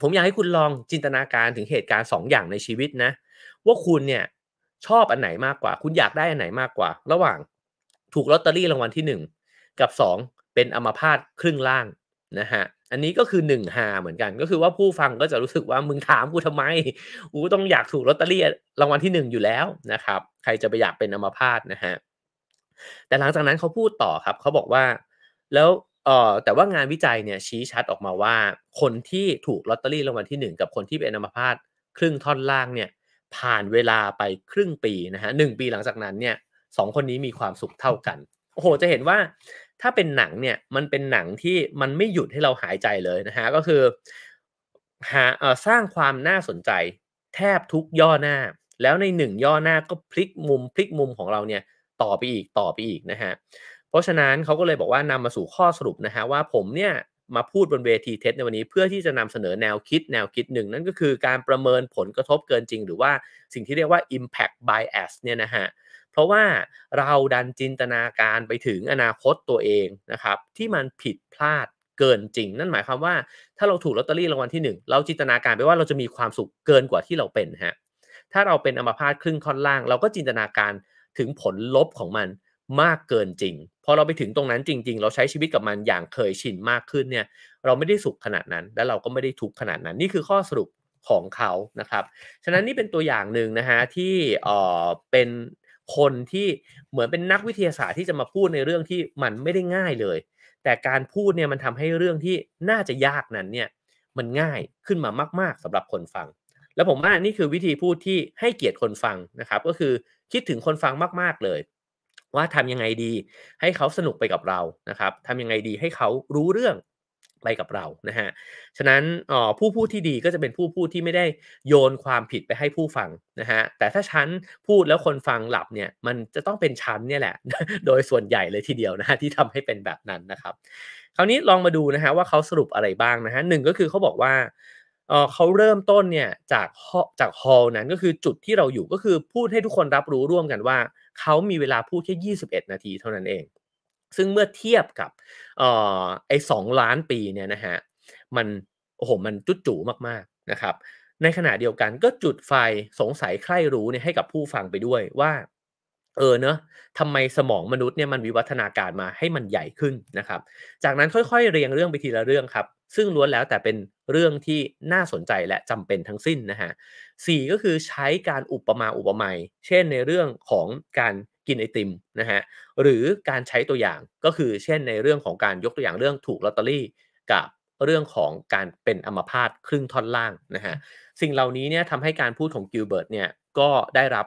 ผมอยากให้คุณลองจินตนาการถึงเหตุการณ์2ออย่างในชีวิตนะว่าคุณเนี่ย ชอบอันไหนมากกว่า คุณอยากได้อันไหนมากกว่า ระหว่างถูกลอตเตอรี่รางวัลที่ 1 กับ 2 เป็นอัมพาตครึ่งล่างนะฮะอันนี้ก็คือ1ฮาเหมือนกัน ก็คือว่าผู้ฟังก็จะรู้สึกว่ามึงถามกูทำไมกูต้องอยากถูกลอตเตอรี่รางวัลที่ 1 อยู่แล้วนะครับ ใครจะไปอยากเป็นอัมพาตนะฮะแต่หลังจากนั้นเขาพูดต่อครับเขาบอกว่าแล้วเอ่อแต่ว่างานวิจัยเนี่ยชี้ชัดออกมาว่า คนที่ถูกลอตเตอรี่รางวัลที่ 1 กับคนที่เป็นอัมพาตครึ่งท่อนล่างเนี่ยผ่านเวลาไปครึ่งปีนะฮะหปีหลังจากนั้นเนี่ยสองคนนี้มีความสุขเท่ากันโอ้โหจะเห็นว่าถ้าเป็นหนังเนี่ยมันเป็นหนังที่มันไม่หยุดให้เราหายใจเลยนะฮะก็คือหาเอ่อสร้างความน่าสนใจ แทบทุกย่อหน้า แล้วในหนึ่งย่อหน้าก็พลิกมุม พลิกมุมของเราเนี่ยต่อไปอีกต่อไปอีกนะฮะ เพราะฉะนั้นเขาก็เลยบอกว่านำมาสู่ข้อสรุปนะฮะว่าผมเนี่ย มาพูดบนเวทีเทสในวันนี้เพื่อที่จะนำเสนอแนวคิด แนวคิดหนึ่งนั่นก็คือการประเมินผลกระทบเกินจริงหรือว่าสิ่งที่เรียกว่า impact bias เนี่ยนะฮะเพราะว่าเราดันจินตนาการไปถึงอนาคตตัวเองนะครับที่มันผิดพลาดเกินจริง นั่นหมายความว่าถ้าเราถูกลอตเตอรี่รางวัลที่ 1 เราจินตนาการไปว่าเราจะมีความสุขเกินกว่าที่เราเป็นฮะถ้าเราเป็นอัมพาตครึ่งท่อนล่างเราก็จินตนาการถึงผลลบของมันมากเกินจริงพอเราไปถึงตรงนั้นจริงๆ เราใช้ชีวิตกับมันอย่างเคยชินมากขึ้นเนี่ยเราไม่ได้สุขขนาดนั้นและเราก็ไม่ได้ทุกข์ขนาดนั้นนี่คือข้อสรุปของเขานะครับ ฉะนั้นนี่เป็นตัวอย่างหนึ่งนะฮะที่เออเป็นคนที่เหมือนเป็นนักวิทยาศาสตร์ที่จะมาพูดในเรื่องที่มันไม่ได้ง่ายเลย แต่การพูดเนี่ยมันทำให้เรื่องที่น่าจะยากนั้นเนี่ยมันง่ายขึ้นมามาก ๆ สำหรับคนฟัง แล้วผมว่านี่คือวิธีพูดที่ให้เกียรติคนฟังนะครับ ก็คือคิดถึงคนฟังมาก ๆ เลย ว่าทำยังไงดีให้เขาสนุกไปกับเรานะครับทำยังไงดีให้เขารู้เรื่องไปกับเรานะฮะฉะนั้นผู้พูดที่ดีก็จะเป็นผู้พูดที่ไม่ได้โยนความผิดไปให้ผู้ฟังนะฮะแต่ถ้าฉันพูดแล้วคนฟังหลับเนี่ยมันจะต้องเป็นฉันเนี่ยแหละโดยส่วนใหญ่เลยทีเดียวนะฮะที่ทำให้เป็นแบบนั้นนะครับ คราวนี้ลองมาดูนะฮะว่าเขาสรุปอะไรบ้างนะฮะหนึ่งก็คือเขาบอกว่าเขาเริ่มต้นเนี่ยจากจากฮอลนั้นก็คือจุดที่เราอยู่ก็คือพูดให้ทุกคนรับรู้ร่วมกันว่า เขามีเวลาพูดแค่ 21 นาทีเท่านั้นเอง ซึ่งเมื่อเทียบกับออไอ้สล้านปีเนี่ยนะฮะมันโอ้โหมันจุดจู่มากๆนะครับในขณะเดียวกันก็จุดไฟสงสัยใคร่รู้เนี่ยให้กับผู้ฟังไปด้วยว่าเออเนอะทำไมสมองมนุษย์เนี่ยมันวิวัฒนาการมาให้มันใหญ่ขึ้นนะครับ จากนั้นค่อยๆ เรียงเรื่องไปทีละเรื่องครับ ซึ่งล้วนแล้วแต่เป็นเรื่องที่น่าสนใจและจำเป็นทั้งสิ้นนะฮะสก็คือใช้การอุปมาอุปไมย เช่นในเรื่องของการกินไอติมนะฮะ หรือการใช้ตัวอย่างก็คือเช่นในเรื่องของการยกตัวอย่างเรื่องถูกลอตเตอรี่ กับเรื่องของการเป็นอัมพาตครึ่งท่อนล่างนะฮะ สิ่งเหล่านี้เนี่ยทำให้การพูดของกิลเบิร์ตเนี่ยก็ได้รับ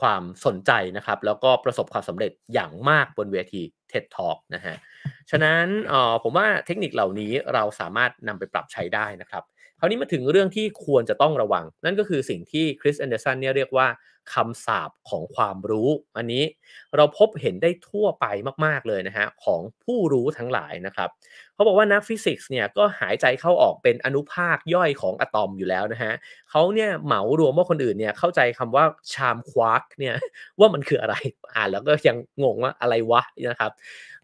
ความสนใจนะครับ แล้วก็ประสบความสำเร็จอย่างมากบนเวที TED Talk นะฮะฉะนั้นออผมว่าเทคนิคเหล่านี้เราสามารถนำไปปรับใช้ได้นะครับคราวนี้มาถึงเรื่องที่ควรจะต้องระวัง นั่นก็คือสิ่งที่คริสแอนเดอร์สันเนี่ยเรียกว่าคำสาบของความรู้ อันนี้เราพบเห็นได้ทั่วไปมาก ๆ เลยนะฮะของผู้รู้ทั้งหลายนะครับเขาบอกว่านักฟิสิกส์เนี่ยก็หายใจเข้าออกเป็นอนุภาคย่อยของอะตอมอยู่แล้วนะฮะเขาเนี่ยเหมารวมว่าคนอื่นเนี่ยเข้าใจคำว่าชามควาร์กเนี่ยว่ามันคืออะไรอ่านแล้วก็ยังงงว่าอะไรวะนะครับ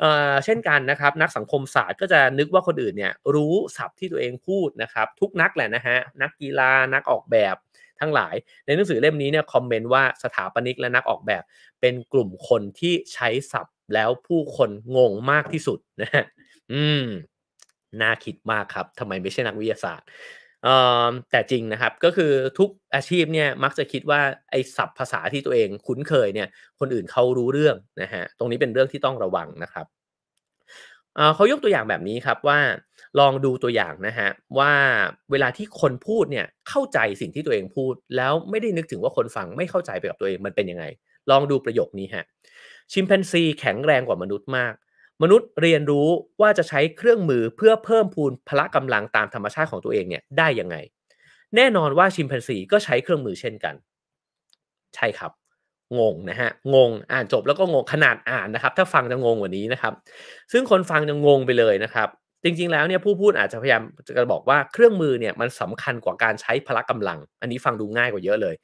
เเช่นกันนะครับนักสังคมศาสตร์ก็จะนึกว่าคนอื่นเนี่ยรู้ศัพท์ที่ตัวเองพูดนะครับ ทุกนักแหละนะฮะนักกีฬานักออกแบบทั้งหลายในหนังสือเล่มนี้เนี่ยคอมเมนต์ว่าสถาปนิกและนักออกแบบ เป็นกลุ่มคนที่ใช้ศัพท์ แล้วผู้คนงงมากที่สุดนะฮะอืมน่าคิดมากครับทำไมไม่ใช่นักวิทยาศาสตร์แต่จริงนะครับก็คือทุกอาชีพเนี่ย มักจะคิดว่าไอ้ศัพท์ภาษาที่ตัวเอง คุ้นเคย เนี่ย คนอื่นเขารู้เรื่องนะฮะตรงนี้เป็นเรื่องที่ต้องระวังนะครับเขายกตัวอย่างแบบนี้ครับว่าลองดูตัวอย่างนะฮะว่าเวลาที่คนพูดเนี่ยเข้าใจสิ่งที่ตัวเองพูด แล้วไม่ได้นึกถึงว่าคนฟังไม่เข้าใจไปกับตัวเองมันเป็นยังไง ลองดูประโยคนี้ฮะชิมแปนซีแข็งแรงกว่ามนุษย์มาก มนุษย์เรียนรู้ว่าจะใช้เครื่องมือเพื่อเพิ่มพูนพละกำลังตามธรรมชาติของตัวเองเนี่ยได้ยังไง แน่นอนว่าชิมแปนซีก็ใช้เครื่องมือเช่นกัน ใช่ครับ งงนะฮะงง อ่านจบแล้วก็งงขนาดอ่านนะครับ ถ้าฟังจะงงกว่านี้นะครับ ซึ่งคนฟังจะงงไปเลยนะครับจริงๆ แล้วเนี่ยผู้พูดอาจจะพยายามจะบอกว่าเครื่องมือเนี่ยมันสำคัญกว่าการใช้พละกำลัง อันนี้ฟังดูง่ายกว่าเยอะเลย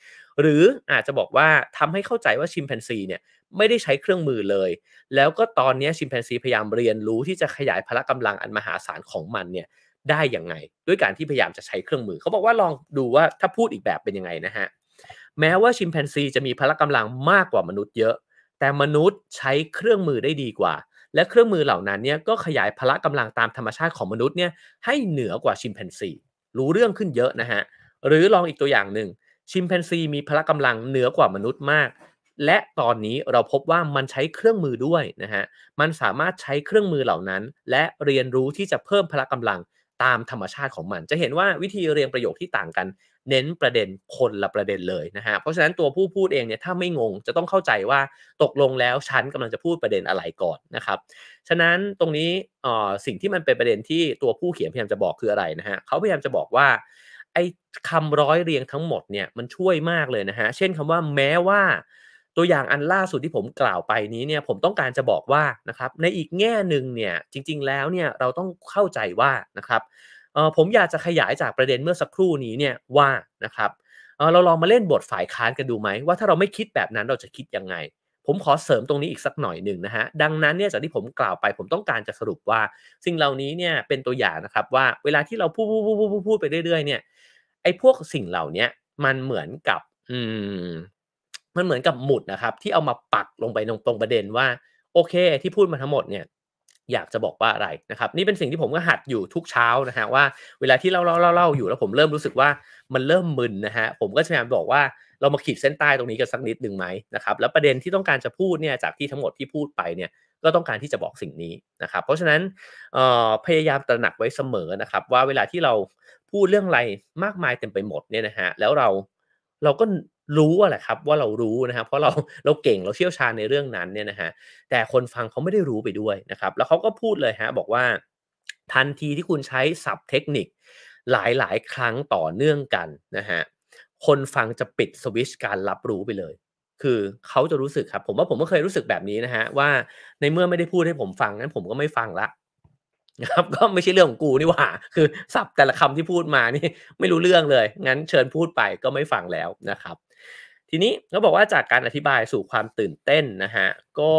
หรืออาจจะบอกว่าทำให้เข้าใจว่าชิมแปนซีเนี่ยไม่ได้ใช้เครื่องมือเลย แล้วก็ตอนนี้ชิมแปนซีพยายามเรียนรู้ที่จะขยายพละกำลังอันมหาศาลของมันเนี่ยได้ยังไง ด้วยการที่พยายามจะใช้เครื่องมือเขาบอกว่าลองดูว่าถ้าพูดอีกแบบเป็นยังไงนะฮะแม้ว่าชิมแปนซีจะมีพละกำลังมากกว่ามนุษย์เยอะ แต่มนุษย์ใช้เครื่องมือได้ดีกว่าและเครื่องมือเหล่านั้นเนี่ยก็ขยายพละกำลังตามธรรมชาติของมนุษย์เนี่ยให้เหนือกว่าชิมแปนซีรู้เรื่องขึ้นเยอะนะฮะหรือลองอีกตัวอย่างหนึ่งชิมแปนซีมีพละกำลังเหนือกว่ามนุษย์มาก และตอนนี้เราพบว่ามันใช้เครื่องมือด้วยนะฮะมันสามารถใช้เครื่องมือเหล่านั้น และเรียนรู้ที่จะเพิ่มพละกำลังตามธรรมชาติของมันจะเห็นว่าวิธีเรียงประโยคที่ต่างกัน เน้นประเด็นคนละประเด็นเลยนะฮะเพราะฉะนั้นตัวผู้พูดเองเนี่ยถ้าไม่งงจะต้องเข้าใจว่าตกลงแล้ว ฉันกำลังจะพูดประเด็นอะไรก่อนนะครับฉะนั้นตรงนี้สิ่งที่มันเป็นประเด็นที่ตัวผู้เขียนพยายามจะบอกคืออะไรนะฮะเขาพยายามจะบอกว่าไอ้คำร้อยเรียงทั้งหมดเนี่ยมันช่วยมากเลยนะฮะเช่นคำว่าแม้ว่าตัวอย่างอันล่าสุดที่ผมกล่าวไปนี้เนี่ย ผมต้องการจะบอกว่านะครับในอีกแง่หนึ่งเนี่ยจริง ๆแล้วเนี่ยเราต้องเข้าใจว่านะครับผมอยากจะขยายจากประเด็นเมื่อสักครู่นี้เนี่ยว่านะครับเราลองมาเล่นบทฝ่ายค้านกันดูไหมว่าถ้าเราไม่คิดแบบนั้นเราจะคิดยังไง ผมขอเสริมตรงนี้อีกสักหน่อยหนึ่งนะฮะดังนั้นเนี่ยจากที่ผมกล่าวไป ผมต้องการจะสรุปว่าสิ่งเหล่านี้เนี่ยเป็นตัวอย่างนะครับว่าเวลาที่เราพูดพูดพูดพูดพูดไปเรื่อยๆเนี่ย ไอ้พวกสิ่งเหล่านี้มันเหมือนกับ อืมมันเหมือนกับหมุดนะครับที่เอามาปักลงไปตรงตรงประเด็นว่าโอเคที่พูดมาทั้งหมดเนี่ย อยากจะบอกว่าอะไรนะครับ นี่เป็นสิ่งที่ผมก็หัดอยู่ทุกเช้านะฮะว่าเวลาที่เล่าเล่าเล่าลาอยู่แล้วผมเริ่มรู้สึกว่ามันเริ่มมึนนะฮะผมก็จะพยายามบอกว่า เรามาขีดเส้นใต้ตรงนี้กันสักนิดหนึ่งไหมนะครับแล้วประเด็นที่ต้องการจะพูดเนี่ยจากที่ทั้งหมดที่พูดไปเนี่ย ก็ต้องการที่จะบอกสิ่งนี้นะครับ เพราะฉะนั้นพยายามตระหนักไว้เสมอนะครับ ว่าเวลาที่เราพูดเรื่องอะไรมากมายเต็มไปหมดเนี่ยนะฮะแล้วเราเราก็รู้อะแหละครับ ว่าเรารู้นะครับเพราะเราเราเก่งเราเชี่ยวชาญในเรื่องนั้นเนี่ยนะฮะแต่คนฟังเขาไม่ได้รู้ไปด้วยนะครับ แล้วเขาก็พูดเลยฮะบอกว่าทันทีที่คุณใช้ศัพท์เทคนิค หลายๆ ครั้งต่อเนื่องกันนะฮะคนฟังจะปิดสวิชการรับรู้ไปเลยคือเขาจะรู้สึกครับ ผมว่าผมก็เคยรู้สึกแบบนี้นะฮะ ว่าในเมื่อไม่ได้พูดให้ผมฟังนั้น ผมก็ไม่ฟังละนะครับก็ไม่ใช่เรื่องของกูนี่หว่าคือสับแต่ละคำที่พูดมานี่ไม่รู้เรื่องเลย งั้นเชิญพูดไปก็ไม่ฟังแล้วนะครับทีนี้เขาบอกว่าจากการอธิบายสู่ความตื่นเต้นนะฮะก็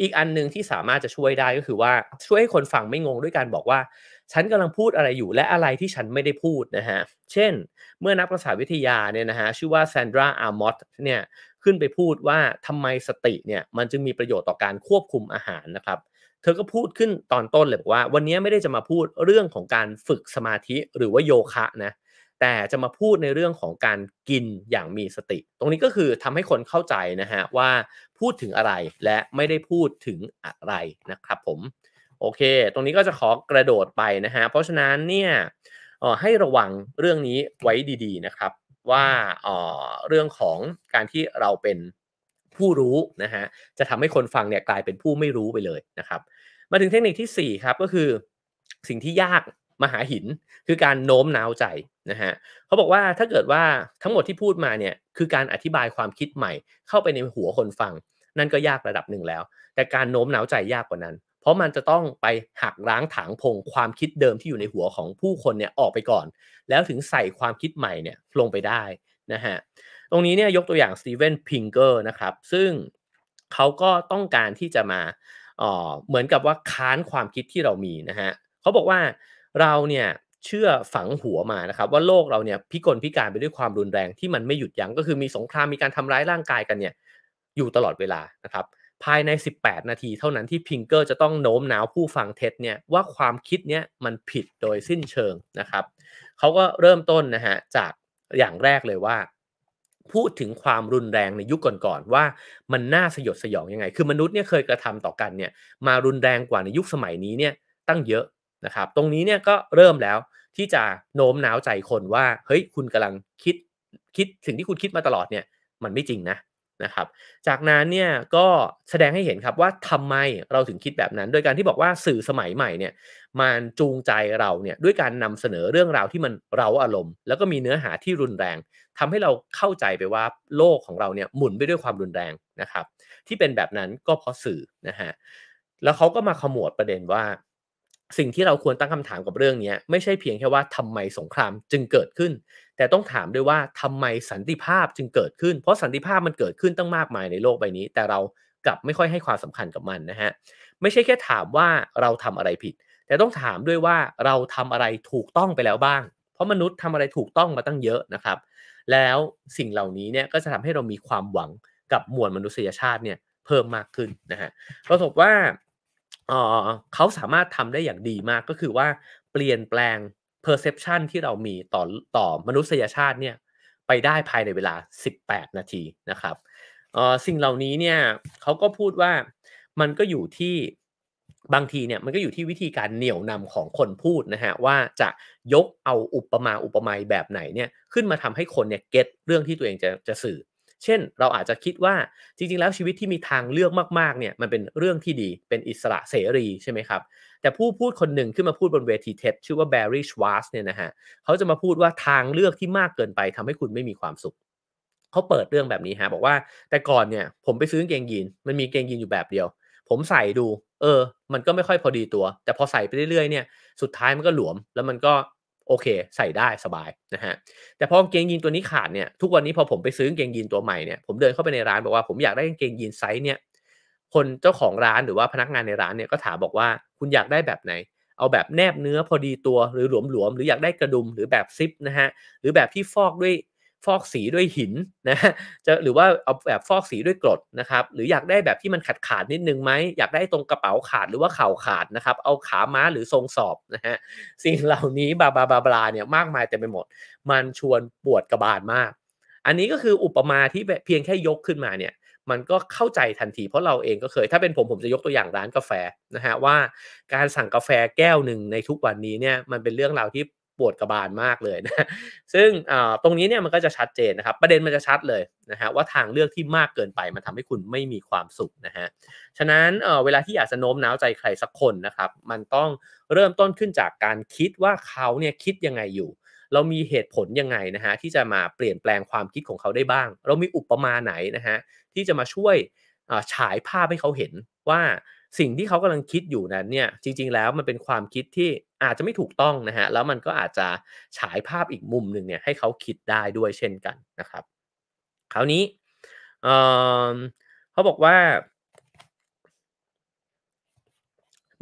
อีกอันหนึ่งที่สามารถจะช่วยได้ก็คือว่าช่วยให้คนฟังไม่งงด้วยการบอกว่า ฉันกำลังพูดอะไรอยู่และอะไรที่ฉันไม่ได้พูดนะฮะเช่น เมื่อนักภาษาวิทยาเนี่ยนะฮะชื่อว่าแซนดรา อาร์มอตเนี่ยขึ้นไปพูดว่าทำไมสติเนี่ยมันจึงมีประโยชน์ต่อการควบคุมอาหารนะครับ เธอก็พูดขึ้นตอนต้นเลยบอกว่าวันนี้ไม่ได้จะมาพูดเรื่องของการฝึกสมาธิหรือว่าโยคะนะแต่จะมาพูดในเรื่องของการกินอย่างมีสติ ตรงนี้ก็คือทำให้คนเข้าใจนะฮะว่าพูดถึงอะไรและไม่ได้พูดถึงอะไรนะครับผมโอเคตรงนี้ก็จะขอกระโดดไปนะฮะเพราะฉะนั้นเนี่ยให้ระวังเรื่องนี้ไว้ดี ๆนะครับ ว่าเรื่องของการที่เราเป็นผู้รู้นะฮะจะทำให้คนฟังเนี่ยกลายเป็นผู้ไม่รู้ไปเลยนะครับมาถึงเทคนิคที่4ครับก็คือสิ่งที่ยากมหาหิน คือการโน้มน้าวใจนะฮะเขาบอกว่าถ้าเกิดว่าทั้งหมดที่พูดมาเนี่ยคือการอธิบายความคิดใหม่ เข้าไปในหัวคนฟัง นั่นก็ยากระดับหนึ่งแล้ว แต่การโน้มน้าวใจยากกว่านั้น เพราะมันจะต้องไปหักล้างถางพงความคิดเดิมที่อยู่ในหัวของผู้คนเนี่ยออกไปก่อน แล้วถึงใส่ความคิดใหม่เนี่ยลงไปได้นะฮะตรงนี้เนี่ยยกตัวอย่างสตีเวนพิงเกอร์นะครับซึ่งเขาก็ต้องการที่จะมาเหมือนกับว่าค้านความคิดที่เรามีนะฮะเขาบอกว่าเราเนี่ยเชื่อฝังหัวมานะครับ ว่าโลกเราเนี่ยพิกลพิการไปด้วยความรุนแรงที่มันไม่หยุดยัง้งก็คือมีสงครามมีการทำร้ายร่างกายกันเนี่ยอยู่ตลอดเวลานะครับ ภายใน 18 นาทีเท่านั้นที่พิงเกอร์จะต้องโน้มน้าวผู้ฟังเท็ดเนี่ยว่าความคิดเนี่ยมันผิดโดยสิ้นเชิงนะครับเขาก็เริ่มต้นนะฮะจากอย่างแรกเลยว่า พูดถึงความรุนแรงในยุคก่อนๆว่า มันน่าสยดสยองยังไง คือมนุษย์เนี่ยเคยกระทำต่อกันเนี่ย มารุนแรงกว่าในยุคสมัยนี้เนี่ยตั้งเยอะนะครับตรงนี้เนี่ยก็เริ่มแล้วที่จะโน้มน้าวใจคนว่าเฮ้ยคุณกำลังคิดคิดสิ่งที่คุณคิดมาตลอดเนี่ยมันไม่จริงนะนะครับ จากนั้นเนี่ยก็แสดงให้เห็นครับว่าทำไมเราถึงคิดแบบนั้น โดยการที่บอกว่าสื่อสมัยใหม่เนี่ยมันจูงใจเราเนี่ยด้วยการนำเสนอเรื่องราวที่มันเราอารมณ์แล้วก็มีเนื้อหาที่รุนแรง ทำให้เราเข้าใจไปว่าโลกของเราเนี่ยหมุนไปด้วยความรุนแรงนะครับ ที่เป็นแบบนั้นก็เพราะสื่อนะฮะแล้วเขาก็มาขมวดประเด็นว่าสิ่งที่เราควรตั้งคำถามกับเรื่องนี้ ไม่ใช่เพียงแค่ว่าทำไมสงครามจึงเกิดขึ้น แต่ต้องถามด้วยว่าทำไมสันติภาพจึงเกิดขึ้น เพราะสันติภาพมันเกิดขึ้นตั้งมากมายในโลกใบนี้ แต่เรากลับไม่ค่อยให้ความสำคัญกับมันนะฮะไม่ใช่แค่ถามว่าเราทำอะไรผิด แต่ต้องถามด้วยว่าเราทำอะไรถูกต้องไปแล้วบ้าง เพราะมนุษย์ทำอะไรถูกต้องมาตั้งเยอะนะครับ แล้วสิ่งเหล่านี้เนี่ยก็จะทำให้เรามีความหวังกับมวลมนุษยชาติเนี่ยเพิ่มมากขึ้นนะฮะปรากบว่าเขาสามารถทำได้อย่างดีมากก็คือว่าเปลี่ยนแปลง perception ที่เรามีต่อต่อมนุษยชาติเนี่ยไปได้ภายในเวลา 18 นาทีนะครับสิ่งเหล่านี้เนี่ยเขาก็พูดว่ามันก็อยู่ที่บางทีเนี่ยมันก็อยู่ที่วิธีการเหนี่ยวนำของคนพูดนะฮะว่าจะยกเอาอุปมาอุปไมยแบบไหนเนี่ยขึ้นมาทำให้คนเนี่ยเก็ตเรื่องที่ตัวเองจะจะสื่อเช่น เราอาจจะคิดว่าจริง ๆ แล้วชีวิตที่มีทางเลือกมาก ๆเนี่ย มันเป็นเรื่องที่ดีเป็นอิสระเสรี ใช่ไหมครับ แต่ผู้พูดคนหนึ่งขึ้นมาพูดบนเวทีเท็ชื่อว่าแบร์รี่ชวาร์สเนี่ยนะฮะเขาจะมาพูดว่าทางเลือกที่มากเกินไปทำให้คุณไม่มีความสุข เขาเปิดเรื่องแบบนี้ฮะบอกว่า แต่ก่อนเนี่ยผมไปซื้อเกงยีนมันมีเกงยีนอยู่แบบเดียว ผมใส่ดู เออ มันก็ไม่ค่อยพอดีตัว แต่พอใส่ไปเรื่อยๆเนี่ย สุดท้ายมันก็หลวม แล้วมันก็โอเคใส่ได้สบายนะฮะแต่พอกางเกงยีนตัวนี้ขาดเนี่ยทุกวันนี้พอผมไปซื้อกางเกงยีนตัวใหม่เนี่ยผมเดินเข้าไปในร้านบอกว่า ผมอยากได้กางเกงยีนไซส์เนี่ยคนเจ้าของร้านหรือว่าพนักงานในร้านเนี่ยก็ถามบอกว่าคุณอยากได้แบบไหน เอาแบบแนบเนื้อพอดีตัวหรือหลวมๆหรืออยากได้กระดุมหรือแบบซิปนะฮะหรือแบบที่ฟอกด้วยฟอกสีด้วยหินนะจะหรือว่าเอาแบบฟอกสีด้วยกรดนะครับหรืออยากได้แบบที่มันขาดขาดนิดนึงไหมอยากได้ตรงกระเป๋าขาดหรือว่าเข่าขาดนะครับเอาขาม้าหรือทรงสอบนะฮะสิ่งเหล่านี้บาบาบาบลาเนี่ยมากมายเต็มไปหมด มันชวนปวดกระบาลมาก อันนี้ก็คืออุปมาที่เพียงแค่ยกขึ้นมาเนี่ยมันก็เข้าใจทันที เพราะเราเองก็เคย ถ้าเป็นผมผมจะยกตัวอย่างร้านกาแฟนะฮะว่า การสั่งกาแฟแก้วหนึ่งในทุกวันนี้เนี่ยมันเป็นเรื่องราวที่ปวดกระบาลมากเลยนะซึ่งตรงนี้เนี่ยมันก็จะชัดเจนนะครับประเด็นมันจะชัดเลยนะฮะว่าทางเลือกที่มากเกินไปมันทำให้คุณไม่มีความสุขนะฮะฉะนั้นเวลาที่อยากจะโน้มน้าวใจใครสักคนนะครับมันต้องเริ่มต้นขึ้นจากการคิดว่าเขาเนี่ยคิดยังไงอยู่ เรามีเหตุผลยังไงนะฮะที่จะมาเปลี่ยนแปลงความคิดของเขาได้บ้าง เรามีอุปมาไหนนะฮะที่จะมาช่วยฉายภาพให้เขาเห็นว่าสิ่งที่เขากำลังคิดอยู่นั้นเนี่ยจริง ๆ แล้วมันเป็นความคิดที่อาจจะไม่ถูกต้องนะฮะ แล้วมันก็อาจจะฉายภาพอีกมุมหนึ่งเนี่ยให้เขาคิดได้ด้วยเช่นกันนะครับ คราวนี้เเขาบอกว่า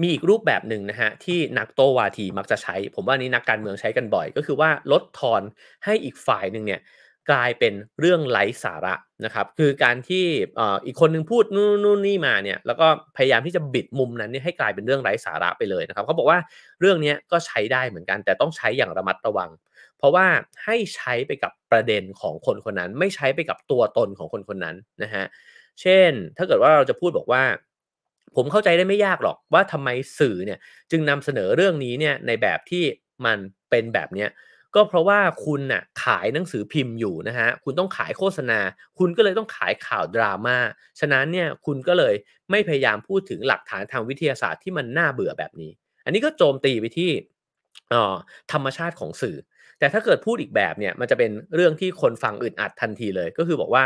มีอีกรูปแบบหนึ่งนะฮะ ที่นักโตวาทีมักจะใช้ ผมว่านี้นักการเมืองใช้กันบ่อย ก็คือว่าลดทอนให้อีกฝ่ายหนึ่งเนี่ยกลายเป็นเรื่องไร้สาระนะครับ คือการที่อีกคนนึงพูดนู่นนูนนี่มาเนี่ย แล้วก็พยายามที่จะบิดมุมนั้นนี่ให้กลายเป็นเรื่องไร้สาระไปเลยนะครับเขาบอกว่าเรื่องนี้ก็ใช้ได้เหมือนกัน แต่ต้องใช้อย่างระมัดระวัง เพราะว่าให้ใช้ไปกับประเด็นของคนคนนั้นไม่ใช้ไปกับตัวตนของคนคนนั้นนะฮะเช่นถ้าเกิดว่าเราจะพูดบอกว่า ผมเข้าใจได้ไม่ยากหรอกว่าทำไมสื่อเนี่ยจึงนำเสนอเรื่องนี้เนี่ยในแบบที่มันเป็นแบบเนี้ยก็เพราะว่าคุณน่ะขายหนังสือพิมพ์อยู่นะฮะ คุณต้องขายโฆษณา คุณก็เลยต้องขายข่าวดรามา่า ฉะนั้นเนี่ยคุณก็เลยไม่พยายามพูดถึงหลักฐานทางวิทยาศาสตร์ที่มันน่าเบื่อแบบนี้ อันนี้ก็โจมตีไปที่ธรรมชาติของสื่อ แต่ถ้าเกิดพูดอีกแบบเนี่ยมันจะเป็นเรื่องที่คนฟังอึดอัดทันทีเลย ก็คือบอกว่า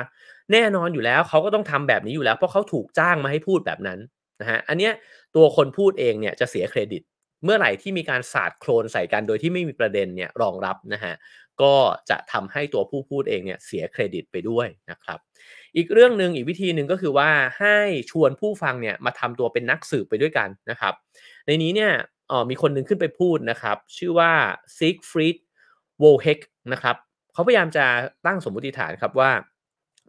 แน่นอนอยู่แล้วเขาก็ต้องทำแบบนี้อยู่แล้วเพราะเขาถูกจ้างมาให้พูดแบบนั้นนะฮะ อันเนี้ยตัวคนพูดเองเนี่ยจะเสียเครดิตเมื่อไหร่ที่มีการสาดโคลนใส่กันโดยที่ไม่มีประเด็นเนี่ยรองรับนะฮะก็จะทำให้ตัวผู้พูดเองเนี่ยเสียเครดิตไปด้วยนะครับ อีกเรื่องหนึ่งอีกวิธีหนึ่งก็คือว่าให้ชวนผู้ฟังเนี่ยมาทำตัวเป็นนักสืบไปด้วยกันนะครับ ในนี้เนี่ยอ๋อมีคนหนึ่งขึ้นไปพูดนะครับ ชื่อว่าซิกฟรีดโวเฮกนะครับเขาพยายามจะตั้งสมมติฐานครับว่า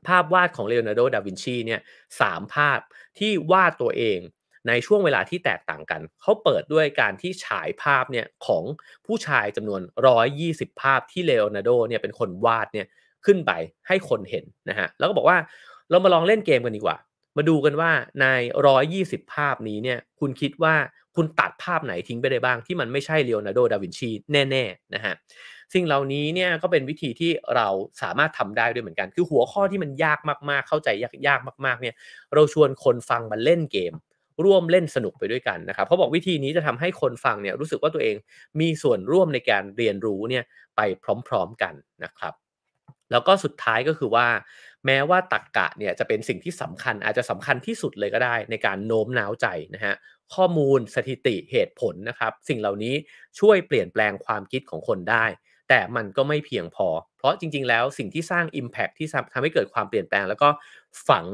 ภาพวาดของเลโอนาร์โด ดาวินชีเนี่ยสามภาพที่วาดตัวเองในช่วงเวลาที่แตกต่างกัน เขาเปิดด้วยการที่ฉายภาพเนี่ยของผู้ชายจำนวน 120 ภาพที่เลโอนาร์โดเนี่ยเป็นคนวาดเนี่ยขึ้นไปให้คนเห็นนะฮะแล้วก็บอกว่าเรามาลองเล่นเกมกันดีกว่า มาดูกันว่าใน 120 ภาพนี้เนี่ยคุณคิดว่าคุณตัดภาพไหนทิ้งไปได้บ้างที่มันไม่ใช่เลโอนาร์โดดาวินชีแน่ๆนะฮะสิ่งเหล่านี้เนี่ยก็เป็นวิธีที่เราสามารถทำได้ด้วยเหมือนกัน คือหัวข้อที่มันยากมากๆ เข้าใจยากๆมากๆเนี่ยเราชวนคนฟังมาเล่นเกมร่วมเล่นสนุกไปด้วยกันนะครับเขาบอกวิธีนี้จะทำให้คนฟังเนี่ยรู้สึกว่าตัวเองมีส่วนร่วมในการเรียนรู้เนี่ยไปพร้อม ๆ กันนะครับแล้วก็สุดท้ายก็คือว่า แม้ว่าตักกะเนี่ยจะเป็นสิ่งที่สำคัญอาจจะสำคัญที่สุดเลยก็ได้ ในการโน้มน้าวใจนะฮะข้อมูล สถิติเหตุผลนะครับ สิ่งเหล่านี้ช่วยเปลี่ยนแปลงความคิดของคนได้ แต่มันก็ไม่เพียงพอ เพราะจริงๆแล้วสิ่งที่สร้าง Impact ที่ทำให้เกิดความเปลี่ยนแปลง แล้วก็ฝัง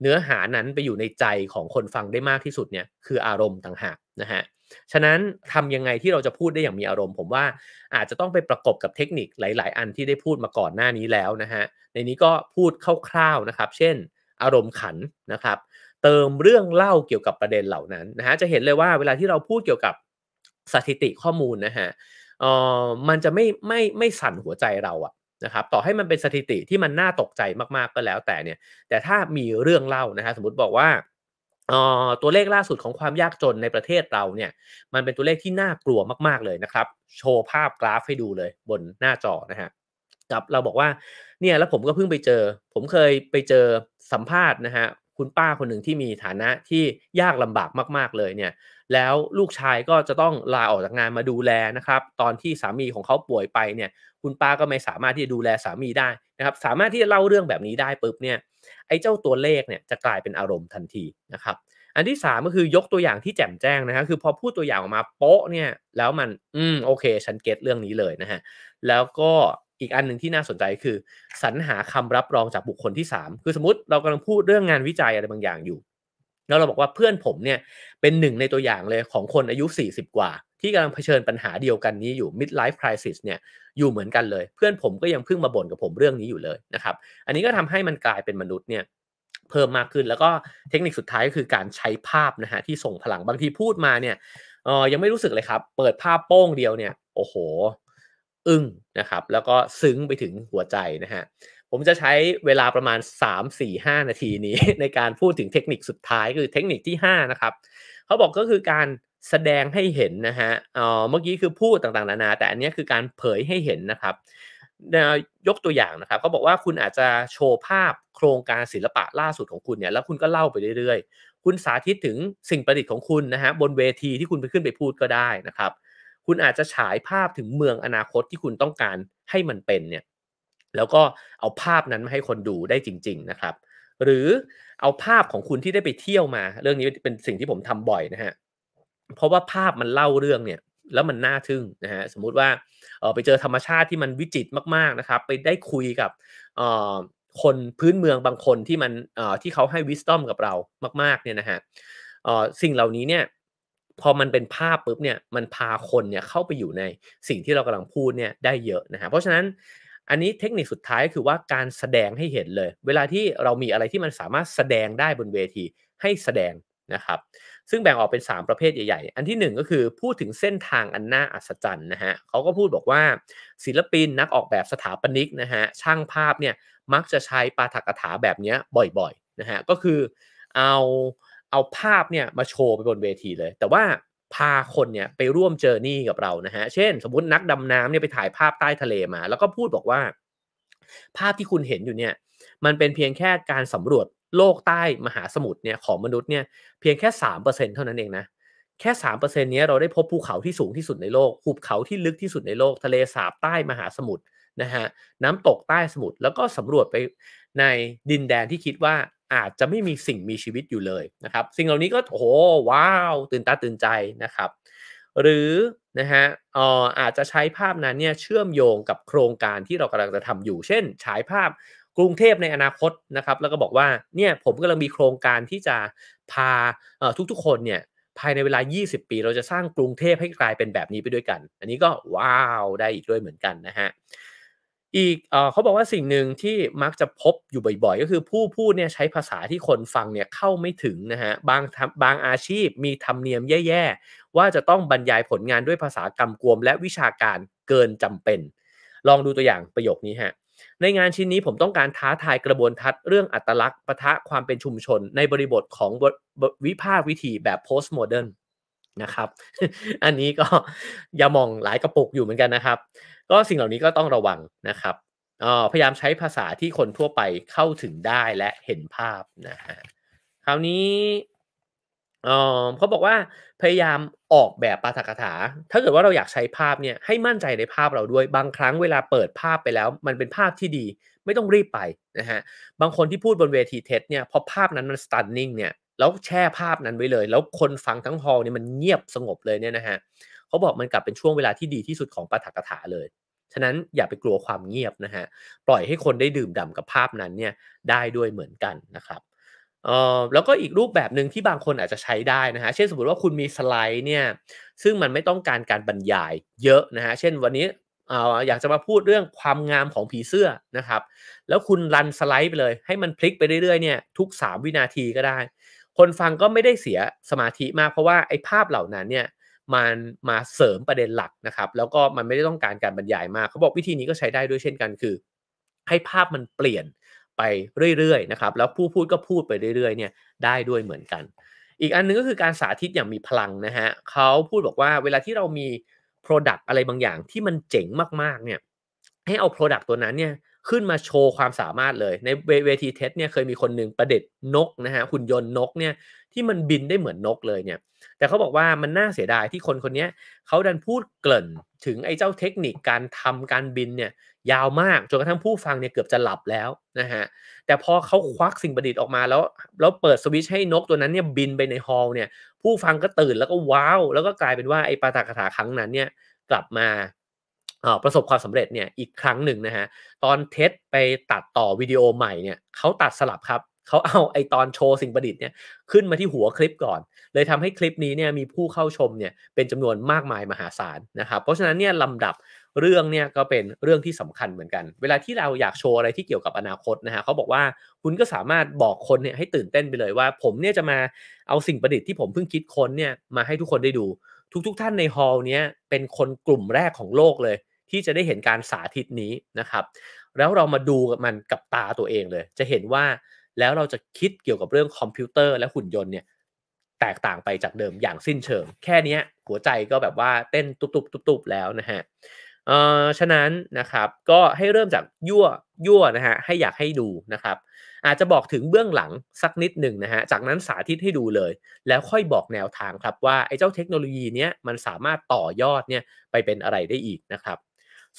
เนื้อหานั้นไปอยู่ในใจของคนฟังได้มากที่สุดเนี่ยคืออารมณ์ต่างหากนะฮะ ฉะนั้นทำยังไงที่เราจะพูดได้อย่างมีอารมณ์ผมว่าอาจจะต้องไปประกบกับเทคนิคหลาย ๆ อันที่ได้พูดมาก่อนหน้านี้แล้วนะฮะ ในนี้ก็พูดคร่าว ๆ นะครับ เช่นอารมณ์ขันนะครับ เติมเรื่องเล่าเกี่ยวกับประเด็นเหล่านั้นนะฮะ จะเห็นเลยว่าเวลาที่เราพูดเกี่ยวกับสถิติข้อมูลนะฮะเออมันจะไม่ไม่ไม่สั่นหัวใจเราอะนะครับ ต่อให้มันเป็นสถิติที่มันน่าตกใจมากๆก็แล้ว แต่เนี่ย แต่ถ้ามีเรื่องเล่านะับสมมติบอกว่า ตัวเลขล่าสุดของความยากจนในประเทศเราเนี่ย มันเป็นตัวเลขที่น่ากลัวมากๆเลยนะครับ โชว์ภาพกราฟให้ดูเลย บนหน้าจอนะฮะกับเราบอกว่า เนี่ย แล้วผมก็เพิ่งไปเจอ ผมเคยไปเจอสัมภาษณ์นะฮะ คุณป้าคนหนึ่งที่มีฐานะที่ยากลำบากมากๆเลยเนี่ยแล้วลูกชายก็จะต้องลาออกจากงานมาดูแลนะครับ ตอนที่สามีของเขาป่วยไปเนี่ยคุณป้าก็ไม่สามารถที่จะดูแลสามีได้นะครับสามารถที่จะเล่าเรื่องแบบนี้ได้ปุ๊บเนี่ยไอ้เจ้าตัวเลขเนี่ยจะกลายเป็นอารมณ์ทันทีนะครับอันที่3ก็คือยกตัวอย่างที่แจ่มแจ้งนะครับคือพอพูดตัวอย่างออกมาโป๊ะเนี่ยแล้วมันอืมโอเคฉันเก็ตเรื่องนี้เลยนะฮะแล้วก็อีกอันหนึ่งที่น่าสนใจคือ สรรหาคำรับรองจากบุคคลที่3คือสมมติเรากำลังพูดเรื่องงานวิจัยอะไรบางอย่างอยู่แล้วเราบอกว่าเพื่อนผมเนี่ยเป็นหนึ่งในตัวอย่างเลยของคนอายุ 40 กว่า ที่กำลังเผชิญปัญหาเดียวกันนี้อยู่ midlife crisis เนี่ย อยู่เหมือนกันเลย เพื่อนผมก็ยังเพิ่งมาบ่นกับผมเรื่องนี้อยู่เลยนะครับ อันนี้ก็ทำให้มันกลายเป็นมนุษย์เนี่ย เพิ่มมากขึ้นแล้วก็เทคนิคสุดท้ายก็คือการใช้ภาพนะฮะที่ส่งพลังบางทีพูดมาเนี่ยเออยังไม่รู้สึกเลยครับ เปิดภาพโป้งเดียวเนี่ยโอ้โห อึ้งนะครับ แล้วก็ซึ้งไปถึงหัวใจนะฮะผมจะใช้เวลาประมาณ3-4-5นาทีนี้ในการพูดถึงเทคนิคสุดท้าย คือเทคนิคที่ 5 นะครับ เขาบอกก็คือการแสดงให้เห็นนะฮะเออเมื่อกี้คือพูดต่างๆ นานา แต่อันนี้คือการเผยให้เห็นนะครับ ยกตัวอย่างนะครับเขาบอกว่าคุณอาจจะโชว์ภาพโครงการศิลปะล่าสุดของคุณเนี่ยแล้วคุณก็เล่าไปเรื่อยๆ คุณสาธิตถึงสิ่งประดิษฐ์ของคุณนะฮะบนเวทีที่คุณไปขึ้นไปพูดก็ได้นะครับ คุณอาจจะฉายภาพถึงเมืองอนาคตที่คุณต้องการให้มันเป็นเนี่ยแล้วก็เอาภาพนั้นมาให้คนดูได้จริง ๆนะครับ หรือเอาภาพของคุณที่ได้ไปเที่ยวมา เรื่องนี้เป็นสิ่งที่ผมทำบ่อยนะฮะ เพราะว่าภาพมันเล่าเรื่องเนี่ย แล้วมันน่าทึ่งนะฮะ สมมุติว่าไปเจอธรรมชาติที่มันวิจิตรมาก ๆนะครับ ไปได้คุยกับคนพื้นเมืองบางคนที่มันที่เขาให้วิสตอมกับเรามากๆเนี่ยนะฮะสิ่งเหล่านี้เนี่ย พอมันเป็นภาพปุ๊บเนี่ย มันพาคนเนี่ยเข้าไปอยู่ในสิ่งที่เรากำลังพูดเนี่ยได้เยอะนะฮะ เพราะฉะนั้นอันนี้เทคนิคสุดท้ายคือว่าการแสดงให้เห็นเลย เวลาที่เรามีอะไรที่มันสามารถแสดงได้บนเวทีให้แสดงนะครับ ซึ่งแบ่งออกเป็น 3 ประเภทใหญ่ๆ อันที่ 1 ก็คือพูดถึงเส้นทางอันน่าอัศจรรย์นะฮะเขาก็พูดบอกว่าศิลปินนักออกแบบสถาปนิกนะฮะช่างภาพเนี่ยมักจะใช้ปาฐกถาแบบนี้บ่อยๆนะฮะก็คือเอาเอาภาพเนี่ยมาโชว์ไปบนเวทีเลย แต่ว่าพาคนเนี่ยไปร่วมเจอร์นี่กับเรานะฮะ เช่น สมมตินักดำน้ำเนี่ยไปถ่ายภาพใต้ทะเลมา แล้วก็พูดบอกว่า ภาพที่คุณเห็นอยู่เนี่ย มันเป็นเพียงแค่การสำรวจโลกใต้มหาสมุทรเนี่ยของมนุษย์เนี่ยเพียงแค่มเปอร์เเซ็นท่านั้นเองนะแค่สามเปอร์เซ็นต์นี้เราได้พบภูเขาที่สูงที่สุดในโลกหุบเขาที่ลึกที่สุดในโลกทะเลสาบใต้มหาสมุทรนะฮะน้ำตกใต้สมุทรแล้วก็สำรวจไปในดินแดนที่คิดว่าอาจจะไม่มีสิ่งมีชีวิตอยู่เลยนะครับ สิ่งเหล่านี้ก็โอ้โหว้าว ตื่นตาตื่นใจนะครับ หรือนะฮะอออาจจะใช้ภาพนั้นเนี่ยเชื่อมโยงกับโครงการที่เรากำลังจะทำอยู่ เช่นฉายภาพกรุงเทพในอนาคตนะครับ แล้วก็บอกว่าเนี่ยผมกำลังมีโครงการที่จะพาทุกๆ คนเนี่ยภายในเวลา 20 ปี เราจะสร้างกรุงเทพให้กลายเป็นแบบนี้ไปด้วยกัน อันนี้ก็ว้าวได้อีกด้วยเหมือนกันนะฮะอีกเขาบอกว่าสิ่งหนึ่งที่มักจะพบอยู่บ่อยๆ ก็คือผู้พูดเนี่ยใช้ภาษาที่คนฟังเนี่ยเข้าไม่ถึงนะฮะบางบางอาชีพมีธรรมเนียมแย่ๆ ว่าจะต้องบรรยายผลงานด้วยภาษากำกวมและวิชาการเกินจำเป็น ลองดูตัวอย่างประโยคนี้ฮะในงานชิ้นนี้ผมต้องการท้าทายกระบวนทัศน์เรื่องอัตลักษณ์ปะทะความเป็นชุมชนในบริบทของวิพา์วิธีแบบโพสต์โมเดิร์นนะครับอันนี้ก็อย่ามองหลายกระปุกอยู่เหมือนกันนะครับก็สิ่งเหล่านี้ก็ต้องระวังนะครับพยายามใช้ภาษาที่คนทั่วไปเข้าถึงได้และเห็นภาพนะฮะคราวนี้เขาบอกว่าพยายามออกแบบปาฐกถา ถ้าเกิดว่าเราอยากใช้ภาพเนี่ยให้มั่นใจในภาพเราด้วย บางครั้งเวลาเปิดภาพไปแล้วมันเป็นภาพที่ดี ไม่ต้องรีบไปนะฮะบางคนที่พูดบนเวทีเทสเนี่ย พอภาพนั้นมันสตันนิ่งเนี่ยแล้วแช่ภาพนั้นไว้เลย แล้วคนฟังทั้งฮอลเนี่ยมันเงียบสงบเลยเนี่ยนะฮะเขาบอกมันกลับเป็นช่วงเวลาที่ดีที่สุดของปาฐกถาเลย ฉะนั้นอย่าไปกลัวความเงียบนะฮะ ปล่อยให้คนได้ดื่มด่ากับภาพนั้นเนี่ยได้ด้วยเหมือนกันนะครับออแล้วก็อีกรูปแบบหนึ่งที่บางคนอาจจะใช้ได้นะฮะ เช่นสมมติว่าคุณมีสไลด์เนี่ย ซึ่งมันไม่ต้องการการบรรยายเยอะนะฮะ เช่นวันนี้อยากจะมาพูดเรื่องความงามของผีเสื้อนะครับ แล้วคุณรันสไลด์ไปเลย ให้มันพลิกไปเรื่อยๆเนี่ยทุก 3 วินาทีก็ได้ คนฟังก็ไม่ได้เสียสมาธิมากเพราะว่าไอ้ภาพเหล่านั้นเนี่ยมันมาเสริมประเด็นหลักนะครับ แล้วก็มันไม่ได้ต้องการการบรรยายมากเขาบอกวิธีนี้ก็ใช้ได้ด้วยเช่นกันคือ ให้ภาพมันเปลี่ยนไปเรื่อยๆนะครับแล้วผู้พูดก็พูดไปเรื่อยๆเนี่ย ได้ด้วยเหมือนกัน อีกอันนึงก็คือการสาธิตอย่างมีพลังนะฮะเขาพูดบอกว่าเวลาที่เรามี Product อะไรบางอย่างที่มันเจ๋งมากๆเนี่ยให้เอา Product ตัวนั้นเนี่ยขึ้นมาโชว์ความสามารถเลย ในเวทีเทสเนี่ยเคยมีคนหนึ่งประเด็ดนกนะฮะหุ่นยนต์นกเนี่ยที่มันบินได้เหมือนนกเลยเนี่ย แต่เขาบอกว่ามันน่าเสียดายที่คนคนนี้เขาดันพูดเกริ่นถึงไอ้เจ้าเทคนิคการทำการบินเนี่ยยาวมาก จนกระทั่งผู้ฟังเนี่ยเกือบจะหลับแล้วนะฮะ แต่พอเขาควักสิ่งประดิษฐ์ออกมาแล้วแล้วเปิดสวิชให้นกตัวนั้นเนี่ยบินไปในฮอลเนี่ยผู้ฟังก็ตื่นแล้วก็ว้าว แล้วก็กลายเป็นว่าไอ้ปาตากถาครั้งนั้นเนี่ยกลับมาประสบความสำเร็จเนี่ยอีกครั้งหนึ่งนะฮะตอนเทสไปตัดต่อวิดีโอใหม่เนี่ยเขาตัดสลับครับเขาเอาไอตอนโชว์สิ่งประดิษฐ์เนี่ยขึ้นมาที่หัวคลิปก่อน เลยทำให้คลิปนี้เนี่ยมีผู้เข้าชมเนี่ยเป็นจำนวนมากมายมหาศาลนะครับเพราะฉะนั้นเนี่ยลำดับเรื่องเนี่ยก็เป็นเรื่องที่สำคัญเหมือนกัน เวลาที่เราอยากโชว์อะไรที่เกี่ยวกับอนาคตนะฮะเขาบอกว่าคุณก็สามารถบอกคนเนี่ยให้ตื่นเต้นไปเลยว่า ผมเนี่ยจะมาเอาสิ่งประดิษฐ์ที่ผมเพิ่งคิดค้นเนี่ยมาให้ทุกคนได้ดู ทุกๆทท่านในฮอล์เนี้ยเป็นคนกลุ่มแรกของโลกเลย ที่จะได้เห็นการสาธิตนี้นะครับแล้วเรามาดูมันกับตาตัวเองเลย จะเห็นว่าแล้วเราจะคิดเกี่ยวกับเรื่องคอมพิวเตอร์และหุ่นยนต์เนี่ยแตกต่างไปจากเดิมอย่างสิ้นเชิง แค่นี้หัวใจก็แบบว่าเต้นตุบๆๆแล้วนะฮะเอ่อฉะนั้นนะครับก็ให้เริ่มจากยั่วยั่วนะฮะให้อยากให้ดูนะครับ อาจจะบอกถึงเบื้องหลังสักนิดหนึ่งนะฮะจากนั้นสาธิตให้ดูเลย แล้วค่อยบอกแนวทางครับ ว่าไอ้เจ้าเทคโนโลยีเนี้ยมันสามารถต่อยอดเนี่ยไปเป็นอะไรได้อีกนะครับ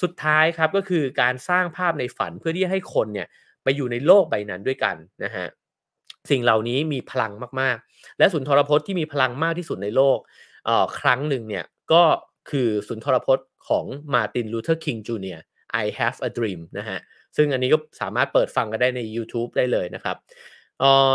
สุดท้ายครับก็คือการสร้างภาพในฝันเพื่อที่ให้คนเนี่ยไปอยู่ในโลกใบนั้นด้วยกันนะฮะสิ่งเหล่านี้มีพลังมากๆ และสุนทรพจน์ที่มีพลังมากที่สุดในโลก ครั้งหนึ่งเนี่ยก็คือสุนทรพจน์ของมาตินลูเทอร์คิงจูเนียร์ I have a dream นะฮะซึ่งอันนี้ก็สามารถเปิดฟังกันได้ใน YouTube ได้เลยนะครับ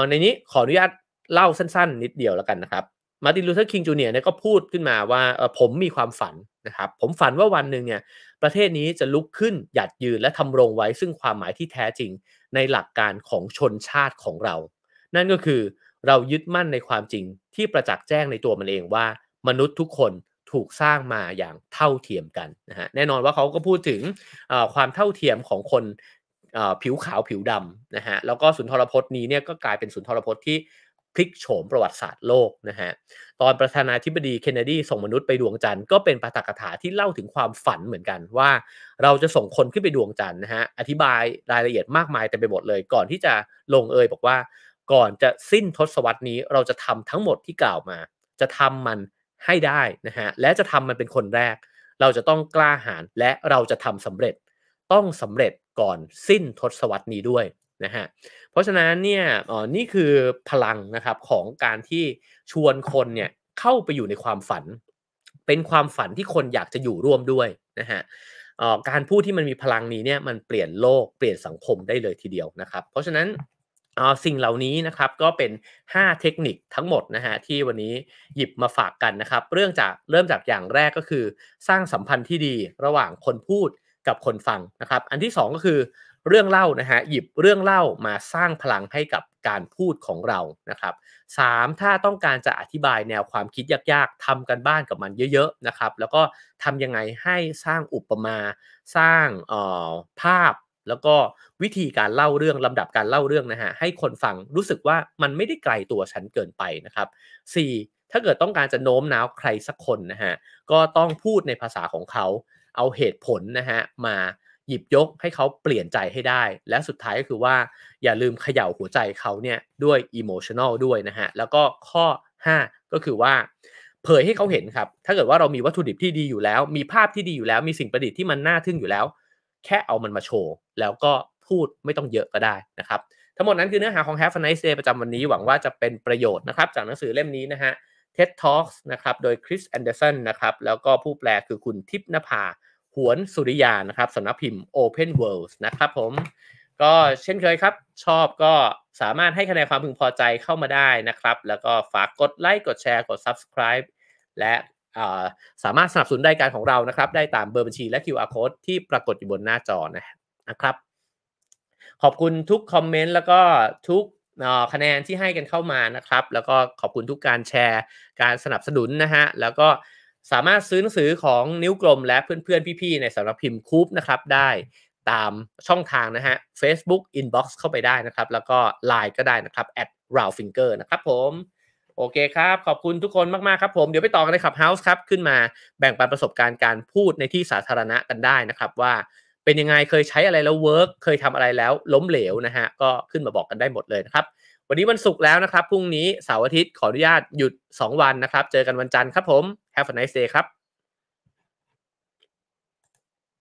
ในนี้ขออนุญาตเล่าสั้นๆนิดเดียวแล้วกันนะครับมาตินลูเทอร์คิงจูเนียร์เนี่ยก็พูดขึ้นมาว่าผมมีความฝันนะครับ ผมฝันว่าวันหนึ่งเนี่ยประเทศนี้จะลุกขึ้นหยัดยืนและทำรงไว้ ซึ่งความหมายที่แท้จริงในหลักการของชนชาติของเรา นั่นก็คือเรายึดมั่นในความจริงที่ประจักษ์แจ้งในตัวมันเองว่า มนุษย์ทุกคนถูกสร้างมาอย่างเท่าเทียมกันนะฮะแน่นอนว่าเขาก็พูดถึงความเท่าเทียมของคนผิวขาวผิวดำนะฮะแล้วก็สุนทรพจน์นี้เนี่ยก็กลายเป็นสุนทรพจน์ที่พลิกโฉมประวัติศาสตร์โลกนะฮะตอนประธานาธิบดีเคนเนดี ส่งมนุษย์ไปดวงจันทร์ก็เป็นปาฐกถาที่เล่าถึงความฝันเหมือนกันว่า เราจะส่งคนขึ้นไปดวงจันทร์นะฮะอธิบายรายละเอียดมากมายแต่ไปหมดเลย ก่อนที่จะลงเอยบอกว่า ก่อนจะสิ้นทศวรรษนี้เราจะทำทั้งหมดที่กล่าวมา จะทำมันให้ได้นะฮะและจะทำมันเป็นคนแรก เราจะต้องกล้าหาญและเราจะทำสำเร็จต้องสำเร็จก่อนสิ้นทศวรรษนี้ด้วยนะฮะเพราะฉะนั้นเนี่ยอ๋อนี่คือพลังนะครับของการที่ชวนคนเนี่ยเข้าไปอยู่ในความฝัน เป็นความฝันที่คนอยากจะอยู่ร่วมด้วยนะฮะการพูดที่มันมีพลังนี้เนี่ยมันเปลี่ยนโลกเปลี่ยนสังคมได้เลยทีเดียวนะครับ เพราะฉะนั้นสิ่งเหล่านี้นะครับก็เป็น 5 เทคนิคทั้งหมดนะฮะที่วันนี้หยิบมาฝากกันนะครับเรื่องจากเริ่มจากอย่างแรกก็คือ สร้างสัมพันธ์ที่ดี ระหว่างคนพูดกับคนฟังนะครับอันที่2ก็คือเรื่องเล่านะฮะ หยิบเรื่องเล่ามาสร้างพลังให้กับการพูดของเรานะครับสถ้าต้องการจะอธิบายแนวความคิดยากๆทำกันบ้านกับมันเยอะๆ นะครับ แล้วก็ทำยังไงให้สร้างอุปมาสร้างภาพแล้วก็วิธีการเล่าเรื่องลำดับการเล่าเรื่องนะฮะให้คนฟังรู้สึกว่ามันไม่ได้ไกลตัวฉันเกินไปนะครับ 4. ถ้าเกิดต้องการจะโน้มน้าวใครสักคนนะฮะก็ต้องพูดในภาษาของเขาเอาเหตุผลนะฮะมาหยิบยกให้เขาเปลี่ยนใจให้ได้ และสุดท้ายก็คือว่าอย่าลืมเขย่าหัวใจเขาเนี่ยด้วยอิโมชันอลด้วยนะฮะแล้วก็ข้อ 5 ก็คือว่าเผยให้เขาเห็นครับถ้าเกิดว่าเรามีวัตถุดิบที่ดีอยู่แล้ว มีภาพที่ดีอยู่แล้วมีสิ่งประดิษฐ์ที่มันน่าทึ่งอยู่แล้ว แค่เอามันมาโชว์แล้วก็พูดไม่ต้องเยอะก็ได้นะครับทั้งหมดนั้นคือเนื้อหาของ Have a Nice Day ประจำวันนี้หวังว่าจะเป็นประโยชน์นะครับจากหนังสือเล่มนี้นะฮะ TED Talks นะครับโดยคริสแอนเดอร์สันนะครับแล้วก็ผู้แปลคือคุณทิพนภาหวน สุริยานะครับสำนักพิมพ์ Open World นะครับผมก็เช่นเคยครับ ชอบก็สามารถให้คะแนนความพึงพอใจเข้ามาได้นะครับ แล้วก็ฝากกดไลค์กดแชร์กด Subscribe และสามารถสนับสนุนรายการของเรานะครับ ได้ตามเบอร์บัญชีและ QR code ที่ปรากฏอยู่บนหน้าจอนะครับ ขอบคุณทุกคอมเมนต์แล้วก็ทุกคะแนนที่ให้กันเข้ามานะครับ แล้วก็ขอบคุณทุกการแชร์การสนับสนุนนะฮะแล้วก็สามารถซื้อหนังสือของนิ้วกลมและเพื่อนๆ พี่ๆ ในสำนักพิมพ์คูปนะครับได้ตามช่องทางนะฮะ Facebook Inbox เข้าไปได้นะครับ แล้วก็ Line ก็ได้นะครับ at r a u f i n g e r นะครับผม โอเคครับขอบคุณทุกคนมากๆครับผมเดี๋ยวไปต่อกันในขับเฮาส์ครับขึ้นมาแบ่งปันประสบการณ์การพูดในที่สาธารณะกันได้นะครับ ว่าเป็นยังไงเคยใช้อะไรแล้วเวิร์กเคยทำอะไรแล้วล้มเหลวนะฮะก็ขึ้นมาบอกกันได้หมดเลยนะครับวันนี้วันศุกร์แล้วนะครับ พรุ่งนี้เสาร์อาทิตย์ ขออนุญาตหยุด 2 วันนะครับ เจอกันวันจันทร์ครับผม Have a nice day ครับ